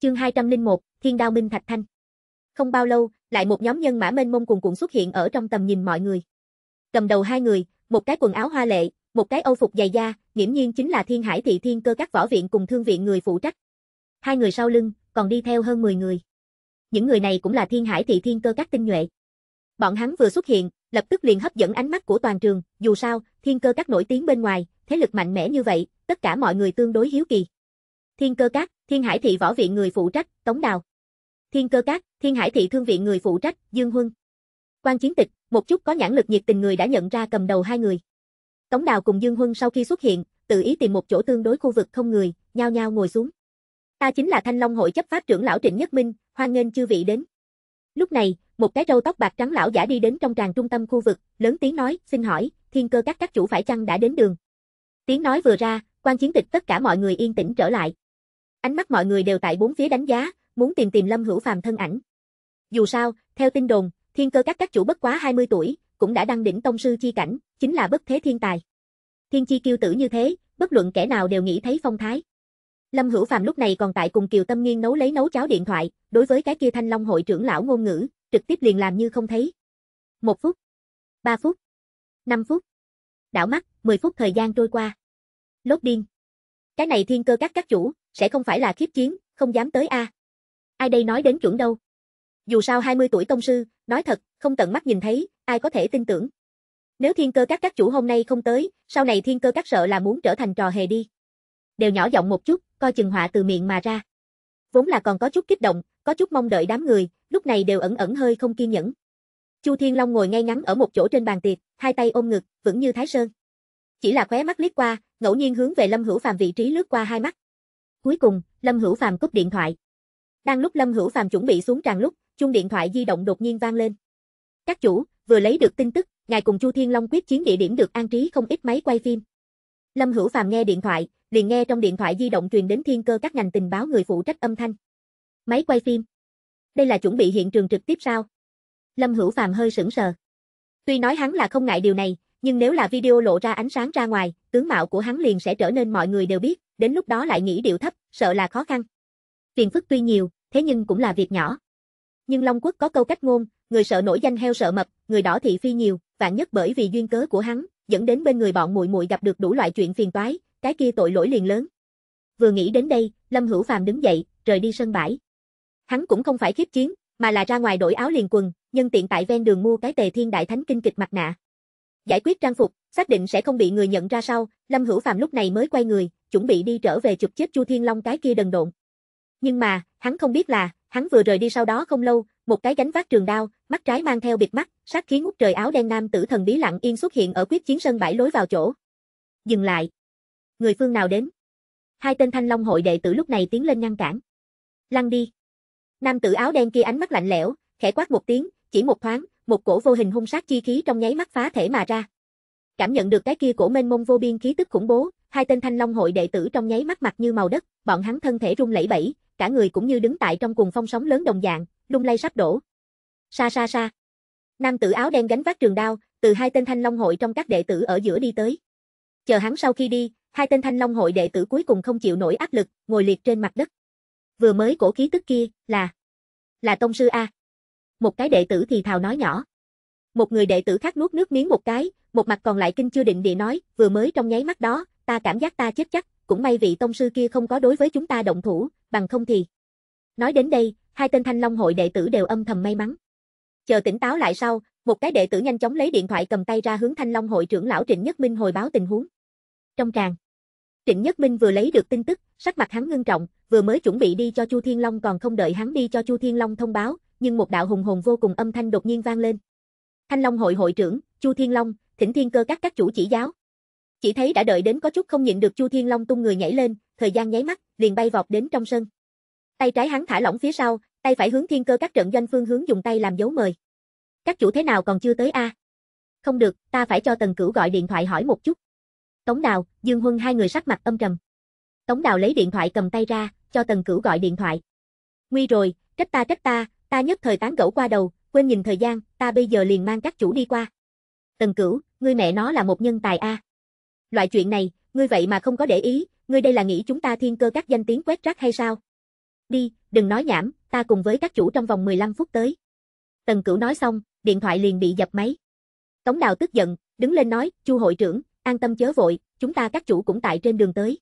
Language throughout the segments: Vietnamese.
Chương 201, Thiên Đao Minh Thạch Thanh. Không bao lâu, lại một nhóm nhân mã mênh mông cuồn cuộn xuất hiện ở trong tầm nhìn mọi người. Cầm đầu hai người, một cái quần áo hoa lệ, một cái âu phục dày da, nghiễm nhiên chính là Thiên Hải thị thiên cơ các võ viện cùng thương viện người phụ trách. Hai người sau lưng, còn đi theo hơn 10 người. Những người này cũng là Thiên Hải thị thiên cơ các tinh nhuệ. Bọn hắn vừa xuất hiện, lập tức liền hấp dẫn ánh mắt của toàn trường, dù sao, thiên cơ các nổi tiếng bên ngoài, thế lực mạnh mẽ như vậy, tất cả mọi người tương đối hiếu kỳ. Thiên Cơ Các, Thiên Hải thị võ viện người phụ trách, Tống Đào. Thiên Cơ Các, Thiên Hải thị thương viện người phụ trách, Dương Huân. Quan chiến tịch, một chút có nhãn lực nhiệt tình người đã nhận ra cầm đầu hai người. Tống Đào cùng Dương Huân sau khi xuất hiện, tự ý tìm một chỗ tương đối khu vực không người, nhao nhao ngồi xuống. Ta chính là Thanh Long hội chấp pháp trưởng lão Trịnh Nhất Minh, hoan nghênh chư vị đến. Lúc này, một cái râu tóc bạc trắng lão giả đi đến trong tràng trung tâm khu vực, lớn tiếng nói, xin hỏi, thiên cơ các các chủ phải chăng đã đến đường? Tiếng nói vừa ra, quan chiến tịch tất cả mọi người yên tĩnh trở lại. Ánh mắt mọi người đều tại bốn phía đánh giá, muốn tìm tìm Lâm Hữu Phàm thân ảnh. Dù sao, theo tin đồn, thiên cơ các các chủ bất quá 20 tuổi, cũng đã đăng đỉnh tông sư chi cảnh, chính là bất thế thiên tài. Thiên chi kiêu tử như thế, bất luận kẻ nào đều nghĩ thấy phong thái. Lâm Hữu Phàm lúc này còn tại cùng Kiều Tâm Nghiên nấu lấy nấu cháo điện thoại, đối với cái kia Thanh Long hội trưởng lão ngôn ngữ, trực tiếp liền làm như không thấy. Một phút, ba phút, năm phút. Đảo mắt, 10 phút thời gian trôi qua. Lốt điên. Cái này thiên cơ các các chủ, sẽ không phải là khiếp chiến, không dám tới a. À. Ai đây nói đến chuẩn đâu. Dù sao 20 tuổi tông sư, nói thật, không tận mắt nhìn thấy, ai có thể tin tưởng. Nếu thiên cơ các các chủ hôm nay không tới, sau này thiên cơ các sợ là muốn trở thành trò hề đi. Đều nhỏ giọng một chút, coi chừng họa từ miệng mà ra. Vốn là còn có chút kích động, có chút mong đợi đám người, lúc này đều ẩn ẩn hơi không kiên nhẫn. Chu Thiên Long ngồi ngay ngắn ở một chỗ trên bàn tiệc, hai tay ôm ngực, vững như Thái Sơn. Chỉ là khóe mắt liếc qua, ngẫu nhiên hướng về Lâm Hữu Phàm vị trí lướt qua hai mắt. Cuối cùng, Lâm Hữu Phàm cúp điện thoại. Đang lúc Lâm Hữu Phàm chuẩn bị xuống tràn lúc, chuông điện thoại di động đột nhiên vang lên. Các chủ, vừa lấy được tin tức, ngài cùng Chu Thiên Long quyết chiến địa điểm được an trí không ít máy quay phim. Lâm Hữu Phàm nghe điện thoại, liền nghe trong điện thoại di động truyền đến thiên cơ các ngành tình báo người phụ trách âm thanh. Máy quay phim. Đây là chuẩn bị hiện trường trực tiếp sao? Lâm Hữu Phàm hơi sững sờ. Tuy nói hắn là không ngại điều này, nhưng nếu là video lộ ra ánh sáng ra ngoài, tướng mạo của hắn liền sẽ trở nên mọi người đều biết, đến lúc đó lại nghĩ điệu thấp, sợ là khó khăn. Tiền phức tuy nhiều, thế nhưng cũng là việc nhỏ. Nhưng Long Quốc có câu cách ngôn, người sợ nổi danh heo sợ mập, người đỏ thị phi nhiều, vạn nhất bởi vì duyên cớ của hắn, dẫn đến bên người bọn muội muội gặp được đủ loại chuyện phiền toái, cái kia tội lỗi liền lớn. Vừa nghĩ đến đây, Lâm Hữu Phàm đứng dậy, rời đi sân bãi. Hắn cũng không phải khiếp chiến, mà là ra ngoài đổi áo liền quần, nhân tiện tại ven đường mua cái Tề Thiên Đại Thánh kinh kịch mặt nạ. Giải quyết trang phục, xác định sẽ không bị người nhận ra sau, Lâm Hữu Phàm lúc này mới quay người, chuẩn bị đi trở về chụp chết Chu Thiên Long cái kia đần độn. Nhưng mà, hắn không biết là, hắn vừa rời đi sau đó không lâu, một cái gánh vác trường đao, mắt trái mang theo bịt mắt, sát khí ngút trời áo đen nam tử thần bí lặng yên xuất hiện ở quyết chiến sân bãi lối vào chỗ. Dừng lại. Người phương nào đến? Hai tên Thanh Long hội đệ tử lúc này tiến lên ngăn cản. Lăn đi. Nam tử áo đen kia ánh mắt lạnh lẽo, khẽ quát một tiếng, chỉ một thoáng, một cổ vô hình hung sát chi khí trong nháy mắt phá thể mà ra. Cảm nhận được cái kia cổ mênh mông vô biên khí tức khủng bố, hai tên thanh long hội đệ tử trong nháy mắt mặt như màu đất, bọn hắn thân thể rung lẩy bẩy, cả người cũng như đứng tại trong cuồng phong sóng lớn đồng dạng, lung lay sắp đổ. Sa sa sa. Nam tử áo đen gánh vác trường đao, từ hai tên thanh long hội trong các đệ tử ở giữa đi tới. Chờ hắn sau khi đi, hai tên thanh long hội đệ tử cuối cùng không chịu nổi áp lực, ngồi liệt trên mặt đất. Vừa mới cổ khí tức kia, là là tông sư a. Một cái đệ tử thì thào nói nhỏ. Một người đệ tử khác nuốt nước miếng một cái, một mặt còn lại kinh chưa định địa nói, vừa mới trong nháy mắt đó, ta cảm giác ta chết chắc, cũng may vị tông sư kia không có đối với chúng ta động thủ, bằng không thì. Nói đến đây, hai tên thanh long hội đệ tử đều âm thầm may mắn. Chờ tỉnh táo lại sau, một cái đệ tử nhanh chóng lấy điện thoại cầm tay ra hướng thanh long hội trưởng lão Trịnh Nhất Minh hồi báo tình huống. Trong tràng, Trịnh Nhất Minh vừa lấy được tin tức, sắc mặt hắn ngưng trọng, vừa mới chuẩn bị đi cho Chu Thiên Long còn không đợi hắn đi cho Chu Thiên Long thông báo, nhưng một đạo hùng hồn vô cùng âm thanh đột nhiên vang lên. Thanh Long hội hội trưởng, Chu Thiên Long, Thỉnh Thiên Cơ các các chủ chỉ giáo. Chỉ thấy đã đợi đến có chút không nhịn được Chu Thiên Long tung người nhảy lên, thời gian nháy mắt, liền bay vọt đến trong sân. Tay trái hắn thả lỏng phía sau, tay phải hướng thiên cơ các trận doanh phương hướng dùng tay làm dấu mời. Các chủ thế nào còn chưa tới a? À? Không được, ta phải cho Tần Cửu gọi điện thoại hỏi một chút. Tống Đào, Dương Huân hai người sắc mặt âm trầm. Tống Đào lấy điện thoại cầm tay ra, cho Tần Cửu gọi điện thoại. Nguy rồi, trách ta trách ta, ta nhất thời tán gẫu qua đầu, quên nhìn thời gian, ta bây giờ liền mang các chủ đi qua. Tần Cửu, ngươi mẹ nó là một nhân tài a. À loại chuyện này, ngươi vậy mà không có để ý, ngươi đây là nghĩ chúng ta thiên cơ các danh tiếng quét rác hay sao? Đi, đừng nói nhảm, ta cùng với các chủ trong vòng 15 phút tới. Tần Cửu nói xong, điện thoại liền bị dập máy. Tống Đào tức giận, đứng lên nói, "Chu hội trưởng, an tâm chớ vội, chúng ta các chủ cũng tại trên đường tới."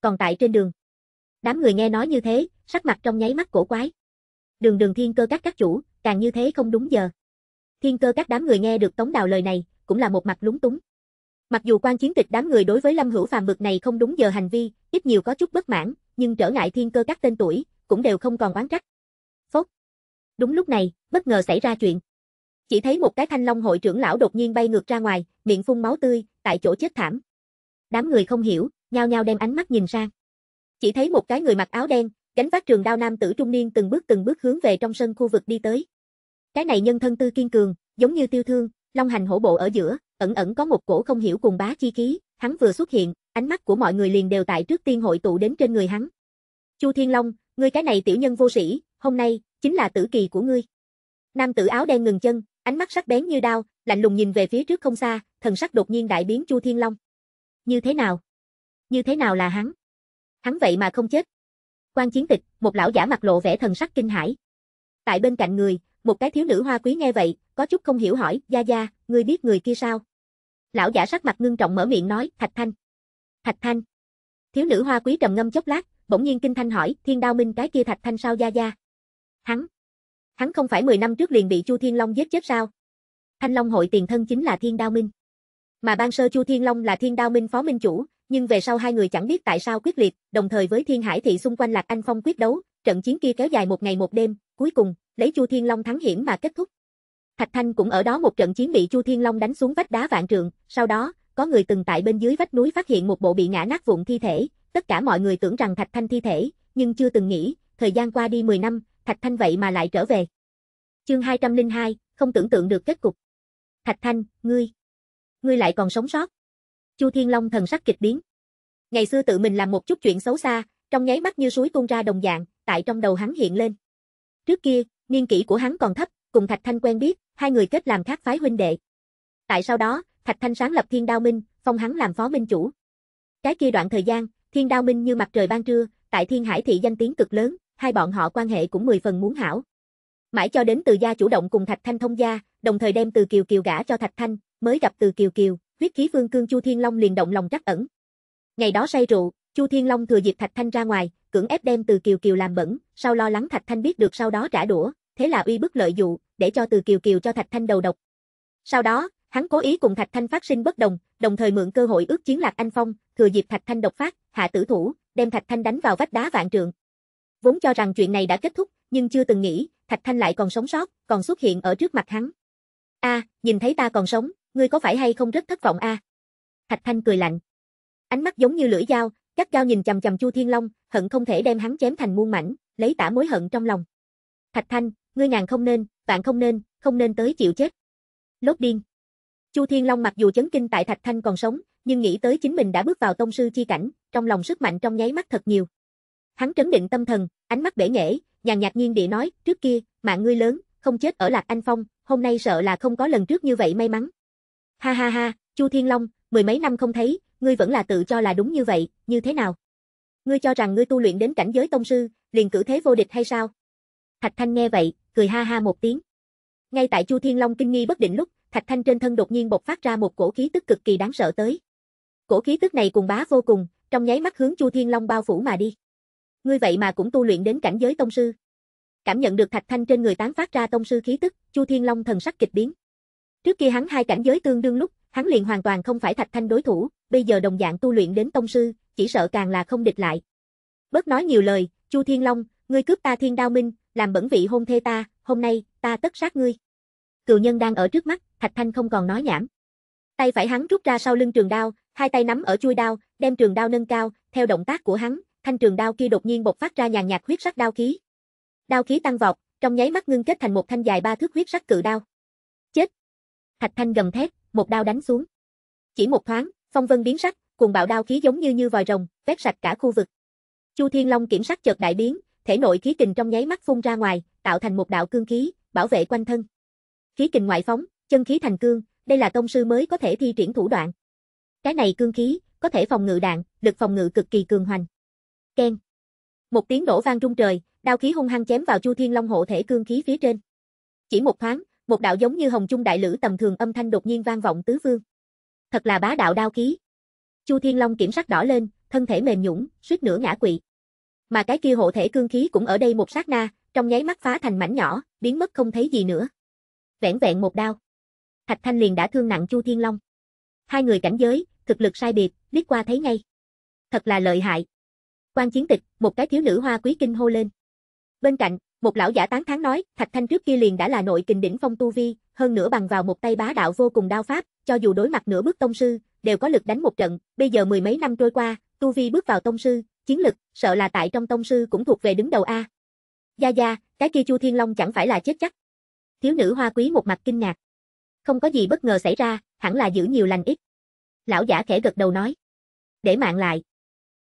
Còn tại trên đường. Đám người nghe nói như thế, sắc mặt trong nháy mắt cổ quái. Đường Đường Thiên Cơ các các chủ, càng như thế không đúng giờ. Thiên Cơ các đám người nghe được Tống Đào lời này, cũng là một mặt lúng túng. Mặc dù quan chiến tịch đám người đối với Lâm Hữu Phàm bực này không đúng giờ hành vi, ít nhiều có chút bất mãn, nhưng trở ngại thiên cơ các tên tuổi, cũng đều không còn oán trách. Phốc. Đúng lúc này, bất ngờ xảy ra chuyện. Chỉ thấy một cái thanh long hội trưởng lão đột nhiên bay ngược ra ngoài, miệng phun máu tươi, tại chỗ chết thảm. Đám người không hiểu, nhao nhao đem ánh mắt nhìn sang. Chỉ thấy một cái người mặc áo đen, gánh vác trường đao nam tử trung niên từng bước từng bước hướng về trong sân khu vực đi tới. Cái này nhân thân tư kiên cường, giống như tiêu thương, Long hành hổ bộ ở giữa, ẩn ẩn có một cổ không hiểu cùng bá chi khí, hắn vừa xuất hiện, ánh mắt của mọi người liền đều tại trước tiên hội tụ đến trên người hắn. Chu Thiên Long, ngươi cái này tiểu nhân vô sĩ, hôm nay, chính là tử kỳ của ngươi. Nam tử áo đen ngừng chân, ánh mắt sắc bén như đao, lạnh lùng nhìn về phía trước không xa, thần sắc đột nhiên đại biến Chu Thiên Long. Như thế nào? Như thế nào là hắn? Hắn vậy mà không chết. Quan chiến tịch, một lão giả mặt lộ vẻ thần sắc kinh hãi. Tại bên cạnh người, một cái thiếu nữ hoa quý nghe vậy, có chút không hiểu hỏi, Gia Gia, ngươi biết người kia sao? Lão giả sắc mặt ngưng trọng mở miệng nói, Thạch Thanh. Thạch Thanh. Thiếu nữ hoa quý trầm ngâm chốc lát, bỗng nhiên kinh thanh hỏi, Thiên Đao Minh cái kia Thạch Thanh sao Gia Gia? Hắn. Hắn không phải 10 năm trước liền bị Chu Thiên Long giết chết sao? Thanh Long hội tiền thân chính là Thiên Đao Minh. Mà ban sơ Chu Thiên Long là Thiên Đao Minh phó minh chủ, nhưng về sau hai người chẳng biết tại sao quyết liệt, đồng thời với Thiên Hải thị xung quanh Lạc Anh Phong quyết đấu, trận chiến kia kéo dài một ngày một đêm, cuối cùng, lấy Chu Thiên Long thắng hiểm mà kết thúc. Thạch Thanh cũng ở đó một trận chiến bị Chu Thiên Long đánh xuống vách đá vạn trượng, sau đó, có người từng tại bên dưới vách núi phát hiện một bộ bị ngã nát vụn thi thể, tất cả mọi người tưởng rằng Thạch Thanh thi thể, nhưng chưa từng nghĩ, thời gian qua đi 10 năm, Thạch Thanh vậy mà lại trở về. Chương 202, không tưởng tượng được kết cục. Thạch Thanh, ngươi, ngươi lại còn sống sót. Chu Thiên Long thần sắc kịch biến. Ngày xưa tự mình làm một chút chuyện xấu xa, trong nháy mắt như suối tuôn ra đồng dạng, tại trong đầu hắn hiện lên. Trước kia, niên kỷ của hắn còn thấp, cùng Thạch Thanh quen biết, hai người kết làm khác phái huynh đệ. Tại sau đó, Thạch Thanh sáng lập Thiên Đao Minh, phong hắn làm phó minh chủ. Cái kia đoạn thời gian, Thiên Đao Minh như mặt trời ban trưa, tại Thiên Hải thị danh tiếng cực lớn, hai bọn họ quan hệ cũng mười phần muốn hảo. Mãi cho đến Từ gia chủ động cùng Thạch Thanh thông gia, đồng thời đem Từ Kiều Kiều gả cho Thạch Thanh, mới gặp Từ Kiều Kiều, huyết khí vương cương Chu Thiên Long liền động lòng trắc ẩn. Ngày đó say rượu, Chu Thiên Long thừa dịp Thạch Thanh ra ngoài, cưỡng ép đem Từ Kiều Kiều làm bẩn, sau lo lắng Thạch Thanh biết được sau đó trả đũa, thế là uy bức lợi dụ, để cho Từ Kiều Kiều cho Thạch Thanh đầu độc. Sau đó, hắn cố ý cùng Thạch Thanh phát sinh bất đồng, đồng thời mượn cơ hội ước chiến Lạc Anh Phong, thừa dịp Thạch Thanh độc phát, hạ tử thủ, đem Thạch Thanh đánh vào vách đá vạn trượng. Vốn cho rằng chuyện này đã kết thúc, nhưng chưa từng nghĩ, Thạch Thanh lại còn sống sót, còn xuất hiện ở trước mặt hắn. A, nhìn thấy ta còn sống, ngươi có phải hay không rất thất vọng a? Thạch Thanh cười lạnh. Ánh mắt giống như lưỡi dao, cắt cao nhìn chầm chầm Chu Thiên Long, hận không thể đem hắn chém thành muôn mảnh, lấy tả mối hận trong lòng. Thạch Thanh, ngươi nàng không nên, bạn không nên, không nên tới chịu chết. Lốt điên. Chu Thiên Long mặc dù chấn kinh tại Thạch Thanh còn sống, nhưng nghĩ tới chính mình đã bước vào tông sư chi cảnh, trong lòng sức mạnh trong nháy mắt thật nhiều. Hắn trấn định tâm thần, ánh mắt bể nghệ, nhàn nhạt nhiên địa nói, trước kia, mạng ngươi lớn, không chết ở Lạc Anh Phong, hôm nay sợ là không có lần trước như vậy may mắn. Ha ha ha, Chu Thiên Long, mười mấy năm không thấy, ngươi vẫn là tự cho là đúng như vậy, như thế nào? Ngươi cho rằng ngươi tu luyện đến cảnh giới tông sư, liền cử thế vô địch hay sao? Thạch Thanh nghe vậy, cười ha ha một tiếng. Ngay tại Chu Thiên Long kinh nghi bất định lúc, Thạch Thanh trên thân đột nhiên bộc phát ra một cổ khí tức cực kỳ đáng sợ tới. Cổ khí tức này cùng bá vô cùng, trong nháy mắt hướng Chu Thiên Long bao phủ mà đi. Ngươi vậy mà cũng tu luyện đến cảnh giới tông sư. Cảm nhận được Thạch Thanh trên người tán phát ra tông sư khí tức, Chu Thiên Long thần sắc kịch biến. Trước kia hắn hai cảnh giới tương đương lúc, hắn liền hoàn toàn không phải Thạch Thanh đối thủ, bây giờ đồng dạng tu luyện đến tông sư, chỉ sợ càng là không địch lại. Bớt nói nhiều lời, Chu Thiên Long, ngươi cướp ta Thiên Đao Minh, làm bẩn vị hôn thê ta, hôm nay, ta tất sát ngươi. Cựu nhân đang ở trước mắt, Thạch Thanh không còn nói nhảm. Tay phải hắn rút ra sau lưng trường đao, hai tay nắm ở chuôi đao, đem trường đao nâng cao, theo động tác của hắn, thanh trường đao kia đột nhiên bộc phát ra nhàn nhạt huyết sắc đao khí. Đao khí tăng vọt, trong nháy mắt ngưng kết thành một thanh dài ba thước huyết sắc cự đao. Chết! Thạch Thanh gầm thét, một đao đánh xuống. Chỉ một thoáng, phong vân biến sắc, cuồng bạo đao khí giống như như vòi rồng, quét sạch cả khu vực. Chu Thiên Long kiểm sắc chợt đại biến, thể nội khí kình trong nháy mắt phun ra ngoài, tạo thành một đạo cương khí, bảo vệ quanh thân. Khí kình ngoại phóng, chân khí thành cương, đây là công sư mới có thể thi triển thủ đoạn. Cái này cương khí, có thể phòng ngự đạn, lực phòng ngự cực kỳ cường hoành. Ken. Một tiếng nổ vang rung trời, đao khí hung hăng chém vào Chu Thiên Long hộ thể cương khí phía trên. Chỉ một thoáng, một đạo giống như hồng trung đại lữ tầm thường âm thanh đột nhiên vang vọng tứ phương. Thật là bá đạo đao khí. Chu Thiên Long kiểm soát đỏ lên, thân thể mềm nhũn, suýt nữa ngã quỵ mà cái kia hộ thể cương khí cũng ở đây một sát na, trong nháy mắt phá thành mảnh nhỏ, biến mất không thấy gì nữa. Vẹn vẹn một đao. Thạch Thanh liền đã thương nặng Chu Thiên Long. Hai người cảnh giới, thực lực sai biệt, liếc qua thấy ngay. Thật là lợi hại. Quan chiến tịch, một cái thiếu nữ hoa quý kinh hô lên. Bên cạnh, một lão giả tán thán nói, Thạch Thanh trước kia liền đã là nội kình đỉnh phong tu vi, hơn nữa bằng vào một tay bá đạo vô cùng đao pháp, cho dù đối mặt nửa bước tông sư, đều có lực đánh một trận, bây giờ mười mấy năm trôi qua, tu vi bước vào tông sư, chiến lực, sợ là tại trong tông sư cũng thuộc về đứng đầu A. Gia Gia, cái kia Chu Thiên Long chẳng phải là chết chắc. Thiếu nữ hoa quý một mặt kinh ngạc. Không có gì bất ngờ xảy ra, hẳn là giữ nhiều lành ít. Lão giả khẽ gật đầu nói. Để mạng lại.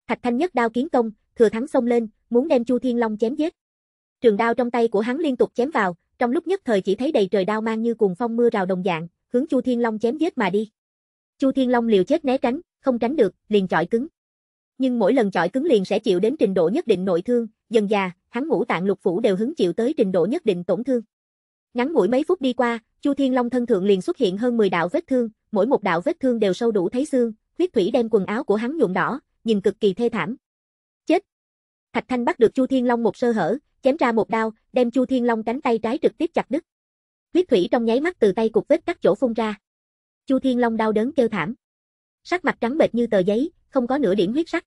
Thạch Thanh nhất đao kiến công, thừa thắng xông lên, muốn đem Chu Thiên Long chém giết. Trường đao trong tay của hắn liên tục chém vào, trong lúc nhất thời chỉ thấy đầy trời đao mang như cuồng phong mưa rào đồng dạng, hướng Chu Thiên Long chém giết mà đi. Chu Thiên Long liều chết né tránh, không tránh được, liền chọi cứng nhưng mỗi lần chọi cứng liền sẽ chịu đến trình độ nhất định nội thương, dần già, hắn ngũ tạng lục phủ đều hứng chịu tới trình độ nhất định tổn thương. Ngắn ngủi mấy phút đi qua, Chu Thiên Long thân thượng liền xuất hiện hơn 10 đạo vết thương, mỗi một đạo vết thương đều sâu đủ thấy xương, huyết thủy đem quần áo của hắn nhuộm đỏ, nhìn cực kỳ thê thảm. Chết. Thạch Thanh bắt được Chu Thiên Long một sơ hở, chém ra một đao, đem Chu Thiên Long cánh tay trái trực tiếp chặt đứt. Huyết thủy trong nháy mắt từ tay cục vết cắt chỗ phun ra. Chu Thiên Long đau đớn kêu thảm. Sắc mặt trắng bệch như tờ giấy, không có nửa điểm huyết sắc.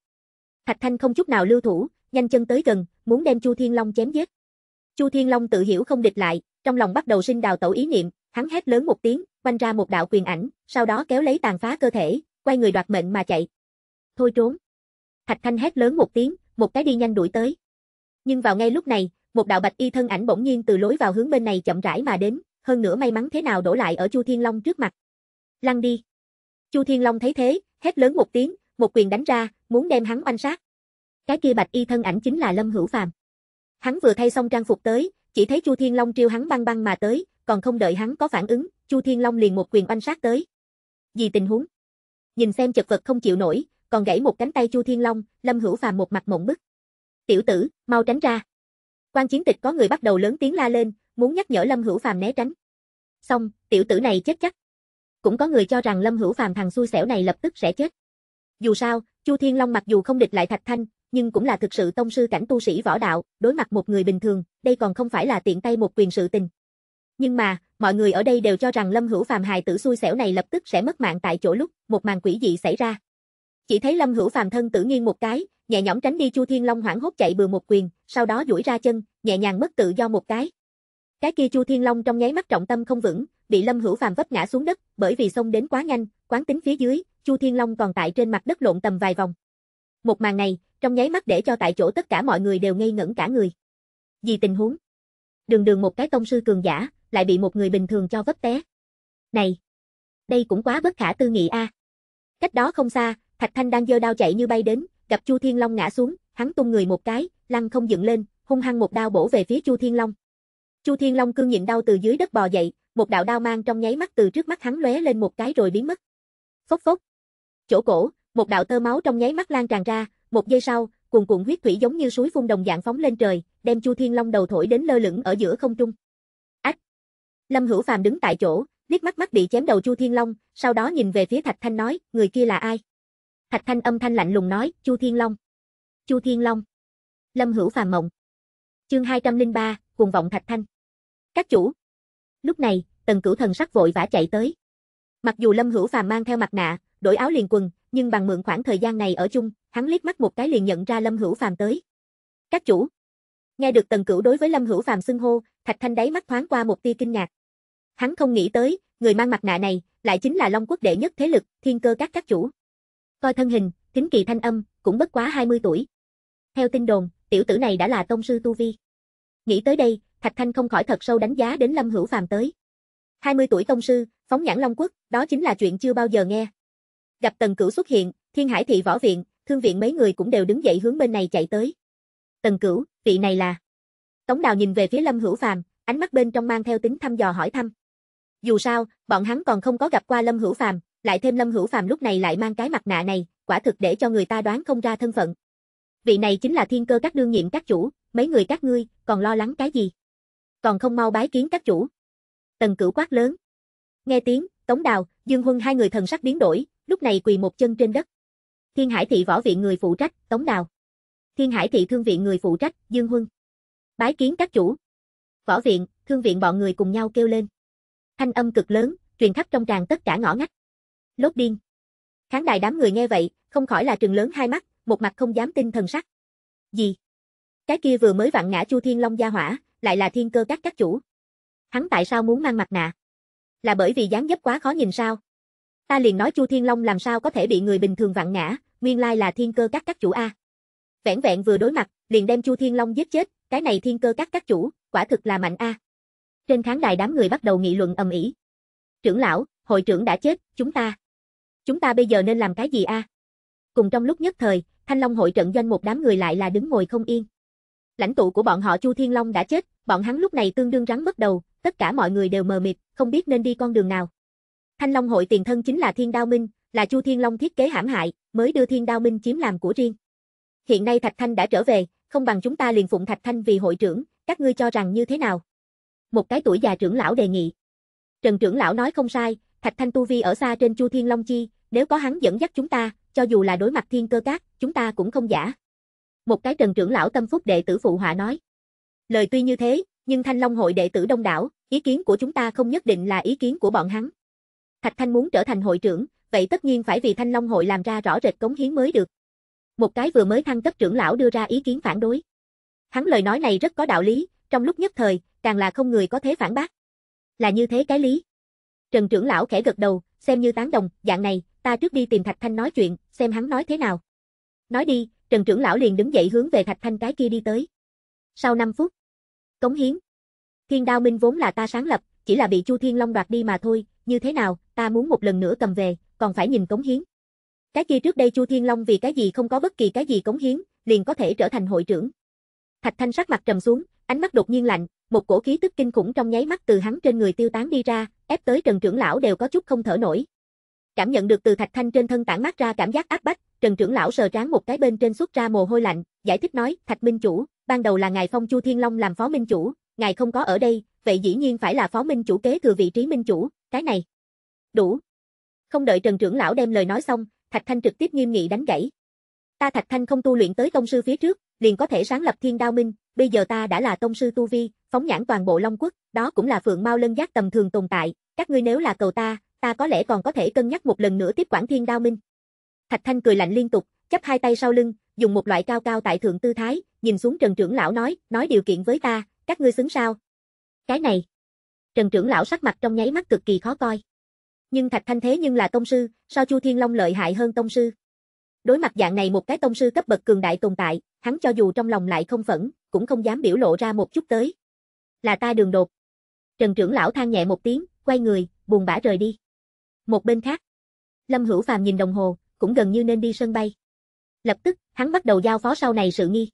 Thạch Thanh không chút nào lưu thủ, nhanh chân tới gần, muốn đem Chu Thiên Long chém giết. Chu Thiên Long tự hiểu không địch lại, trong lòng bắt đầu sinh đào tẩu ý niệm, hắn hét lớn một tiếng, quanh ra một đạo quyền ảnh, sau đó kéo lấy tàn phá cơ thể, quay người đoạt mệnh mà chạy. Thôi trốn. Thạch Thanh hét lớn một tiếng, một cái đi nhanh đuổi tới. Nhưng vào ngay lúc này, một đạo bạch y thân ảnh bỗng nhiên từ lối vào hướng bên này chậm rãi mà đến, hơn nữa may mắn thế nào đổ lại ở Chu Thiên Long trước mặt. Lăn đi. Chu Thiên Long thấy thế, hét lớn một tiếng, một quyền đánh ra, muốn đem hắn oanh sát. Cái kia bạch y thân ảnh chính là Lâm Hữu Phàm. Hắn vừa thay xong trang phục tới, chỉ thấy Chu Thiên Long triêu hắn băng băng mà tới, còn không đợi hắn có phản ứng, Chu Thiên Long liền một quyền oanh sát tới. vì tình huống? Nhìn xem chật vật không chịu nổi, còn gãy một cánh tay Chu Thiên Long, Lâm Hữu Phàm một mặt mộng bức. "Tiểu tử, mau tránh ra." Quan chiến tịch có người bắt đầu lớn tiếng la lên, muốn nhắc nhở Lâm Hữu Phàm né tránh. Xong, tiểu tử này chết chắc. Cũng có người cho rằng Lâm Hữu Phàm thằng xui xẻo này lập tức sẽ chết. Dù sao, Chu Thiên Long mặc dù không địch lại Thạch Thanh, nhưng cũng là thực sự tông sư cảnh tu sĩ võ đạo, đối mặt một người bình thường, đây còn không phải là tiện tay một quyền sự tình. Nhưng mà, mọi người ở đây đều cho rằng Lâm Hữu Phàm hài tử xui xẻo này lập tức sẽ mất mạng tại chỗ lúc một màn quỷ dị xảy ra. Chỉ thấy Lâm Hữu Phàm thân tự nhiên một cái, nhẹ nhõm tránh đi Chu Thiên Long hoảng hốt chạy bừa một quyền, sau đó duỗi ra chân, nhẹ nhàng mất tự do một cái. Cái kia Chu Thiên Long trong nháy mắt trọng tâm không vững, bị Lâm Hữu Phàm vấp ngã xuống đất, bởi vì xông đến quá nhanh, quán tính phía dưới, Chu Thiên Long còn tại trên mặt đất lộn tầm vài vòng. Một màn này, trong nháy mắt để cho tại chỗ tất cả mọi người đều ngây ngẩn cả người. Vì tình huống? Đường đường một cái tông sư cường giả, lại bị một người bình thường cho vấp té. Này! Đây cũng quá bất khả tư nghị a. À. Cách đó không xa, Thạch Thanh đang giơ đao chạy như bay đến, gặp Chu Thiên Long ngã xuống, hắn tung người một cái, lăn không dựng lên, hung hăng một đao bổ về phía Chu Thiên Long. Chu Thiên Long cương nhịn đau từ dưới đất bò dậy, một đạo đao mang trong nháy mắt từ trước mắt hắn lóe lên một cái rồi biến mất. Phốc phốc, chỗ cổ, một đạo tơ máu trong nháy mắt lan tràn ra, một giây sau, cuồn cuộn huyết thủy giống như suối phun đồng dạng phóng lên trời, đem Chu Thiên Long đầu thổi đến lơ lửng ở giữa không trung. Ách. Lâm Hữu Phàm đứng tại chỗ, liếc mắt mắt bị chém đầu Chu Thiên Long, sau đó nhìn về phía Thạch Thanh nói, người kia là ai? Thạch Thanh âm thanh lạnh lùng nói, Chu Thiên Long. Chu Thiên Long. Lâm Hữu Phàm mộng. Chương 203, cuồng vọng Thạch Thanh. Các chủ. Lúc này, Tần Cửu thần sắc vội vã chạy tới. Mặc dù Lâm Hữu Phàm mang theo mặt nạ, đổi áo liền quần, nhưng bằng mượn khoảng thời gian này ở chung, hắn liếc mắt một cái liền nhận ra Lâm Hữu Phàm tới. Các chủ. Nghe được Tần Cửu đối với Lâm Hữu Phàm xưng hô, Thạch Thanh đáy mắt thoáng qua một tia kinh ngạc. Hắn không nghĩ tới, người mang mặt nạ này lại chính là Long Quốc đệ nhất thế lực, Thiên Cơ các các chủ. Coi thân hình, tính kỳ thanh âm, cũng bất quá 20 tuổi. Theo tin đồn, tiểu tử này đã là tông sư tu vi. Nghĩ tới đây, Thạch Thanh không khỏi thật sâu đánh giá đến Lâm Hữu Phàm tới. 20 tuổi tông sư, phóng nhãn Long Quốc, đó chính là chuyện chưa bao giờ nghe, Gặp Tần Cửu xuất hiện, Thiên Hải thị võ viện, thương viện mấy người cũng đều đứng dậy hướng bên này chạy tới. Tần Cửu, vị này là. Tống Đào nhìn về phía Lâm Hữu Phàm, ánh mắt bên trong mang theo tính thăm dò hỏi thăm. Dù sao, bọn hắn còn không có gặp qua Lâm Hữu Phàm, lại thêm Lâm Hữu Phàm lúc này lại mang cái mặt nạ này, quả thực để cho người ta đoán không ra thân phận. Vị này chính là thiên cơ các đương nhiệm các chủ, mấy người các ngươi, còn lo lắng cái gì? Còn không mau bái kiến các chủ. Tần Cửu quát lớn. Nghe tiếng, Tống Đào, Dương Huân hai người thần sắc biến đổi, lúc này quỳ một chân trên đất. Thiên Hải thị võ viện người phụ trách, Tống Đào. Thiên Hải thị thương viện người phụ trách, Dương Huân. Bái kiến các chủ. Võ viện, thương viện bọn người cùng nhau kêu lên. Thanh âm cực lớn, truyền khắp trong tràng tất cả ngõ ngách. Lốt điên. Khán đài đám người nghe vậy, không khỏi là trừng lớn hai mắt, một mặt không dám tin thần sắc. Gì? Cái kia vừa mới vặn ngã Chu Thiên Long gia hỏa, lại là thiên cơ các các chủ. Hắn tại sao muốn mang mặt nạ? là bởi vì dáng dấp quá khó nhìn sao? Ta liền nói Chu Thiên Long làm sao có thể bị người bình thường vặn ngã, nguyên lai là thiên cơ các các chủ a. Vẹn vẹn vừa đối mặt, liền đem Chu Thiên Long giết chết, cái này thiên cơ các các chủ, quả thực là mạnh a. Trên khán đài đám người bắt đầu nghị luận ầm ĩ. Trưởng lão, hội trưởng đã chết, chúng ta. Chúng ta bây giờ nên làm cái gì a? Cùng trong lúc nhất thời, Thanh Long hội trận doanh một đám người lại là đứng ngồi không yên. Lãnh tụ của bọn họ Chu Thiên Long đã chết, bọn hắn lúc này tương đương rắn mất đầu, tất cả mọi người đều mờ mịt, không biết nên đi con đường nào. Thanh Long hội tiền thân chính là Thiên Đao Minh, là Chu Thiên Long thiết kế hãm hại, mới đưa Thiên Đao Minh chiếm làm của riêng. Hiện nay Thạch Thanh đã trở về, không bằng chúng ta liền phụng Thạch Thanh vì hội trưởng, các ngươi cho rằng như thế nào? Một cái tuổi già trưởng lão đề nghị. Trần trưởng lão nói không sai, Thạch Thanh tu vi ở xa trên Chu Thiên Long chi, nếu có hắn dẫn dắt chúng ta, cho dù là đối mặt thiên cơ cát, chúng ta cũng không giả. Một cái Trần trưởng lão tâm phúc đệ tử phụ họa nói. Lời tuy như thế, nhưng Thanh Long hội đệ tử đông đảo, ý kiến của chúng ta không nhất định là ý kiến của bọn hắn. Thạch Thanh muốn trở thành hội trưởng, vậy tất nhiên phải vì Thanh Long hội làm ra rõ rệt cống hiến mới được. Một cái vừa mới thăng cấp trưởng lão đưa ra ý kiến phản đối. Hắn lời nói này rất có đạo lý, trong lúc nhất thời, càng là không người có thế phản bác. Là như thế cái lý. Trần trưởng lão khẽ gật đầu, xem như tán đồng, dạng này, ta trước đi tìm Thạch Thanh nói chuyện, xem hắn nói thế nào. Nói đi, Trần trưởng lão liền đứng dậy hướng về Thạch Thanh cái kia đi tới. Sau 5 phút, Cống hiến. Thiên Đao Minh vốn là ta sáng lập, chỉ là bị Chu Thiên Long đoạt đi mà thôi, như thế nào, ta muốn một lần nữa cầm về, còn phải nhìn cống hiến. Cái kia trước đây Chu Thiên Long vì cái gì không có bất kỳ cái gì cống hiến, liền có thể trở thành hội trưởng. Thạch Thanh sắc mặt trầm xuống, ánh mắt đột nhiên lạnh, một cổ khí tức kinh khủng trong nháy mắt từ hắn trên người tiêu tán đi ra, ép tới Trần trưởng lão đều có chút không thở nổi. Cảm nhận được từ Thạch Thanh trên thân tản mát ra cảm giác áp bách, Trần trưởng lão sờ trán một cái bên trên xuất ra mồ hôi lạnh, giải thích nói, "Thạch minh chủ, ban đầu là ngài phong Chu Thiên Long làm phó minh chủ, ngài không có ở đây, vậy dĩ nhiên phải là phó minh chủ kế thừa vị trí minh chủ, cái này. Đủ. Không đợi Trần trưởng lão đem lời nói xong, Thạch Thanh trực tiếp nghiêm nghị đánh gãy. Ta Thạch Thanh không tu luyện tới tông sư phía trước, liền có thể sáng lập Thiên Đao Minh, bây giờ ta đã là tông sư tu vi, phóng nhãn toàn bộ Long Quốc, đó cũng là phượng mau lân giác tầm thường tồn tại, các ngươi nếu là cầu ta, ta có lẽ còn có thể cân nhắc một lần nữa tiếp quản Thiên Đao Minh. Thạch Thanh cười lạnh liên tục, chắp hai tay sau lưng, dùng một loại cao cao tại thượng tư thái, nhìn xuống Trần trưởng lão nói, nói điều kiện với ta, các ngươi xứng sao? Cái này. Trần trưởng lão sắc mặt trong nháy mắt cực kỳ khó coi. Nhưng Thạch Thanh thế nhưng là tông sư, sao Chu Thiên Long lợi hại hơn tông sư? Đối mặt dạng này một cái tông sư cấp bậc cường đại tồn tại, hắn cho dù trong lòng lại không phẫn, cũng không dám biểu lộ ra một chút tới. Là ta đường đột. Trần trưởng lão than nhẹ một tiếng, quay người, buồn bã rời đi. Một bên khác, Lâm Hữu Phàm nhìn đồng hồ, cũng gần như nên đi sân bay. Lập tức, hắn bắt đầu giao phó sau này sự nghi.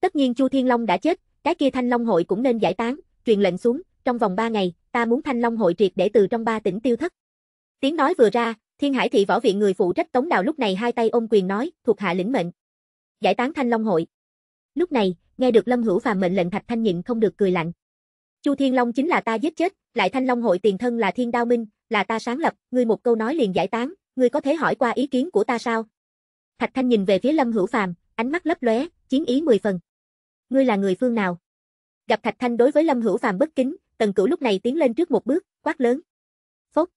Tất nhiên Chu Thiên Long đã chết, cái kia Thanh Long hội cũng nên giải tán, truyền lệnh xuống, trong vòng 3 ngày, ta muốn Thanh Long hội triệt để từ trong ba tỉnh tiêu thất. Tiếng nói vừa ra, Thiên Hải thị võ viện người phụ trách Tống Đào lúc này hai tay ôm quyền nói, thuộc hạ lĩnh mệnh. Giải tán Thanh Long hội. Lúc này, nghe được Lâm Hữu Phàm mệnh lệnh Thạch Thanh nhịn không được cười lạnh. Chu Thiên Long chính là ta giết chết, lại Thanh Long hội tiền thân là Thiên Đao Minh, là ta sáng lập, ngươi một câu nói liền giải tán, ngươi có thể hỏi qua ý kiến của ta sao? Thạch Thanh nhìn về phía Lâm Hữu Phàm, ánh mắt lấp lóe, chiến ý mười phần ngươi là người phương nào? Gặp Thạch Thanh đối với Lâm Hữu Phàm bất kính, Tần Cửu lúc này tiến lên trước một bước, quát lớn. Phốc.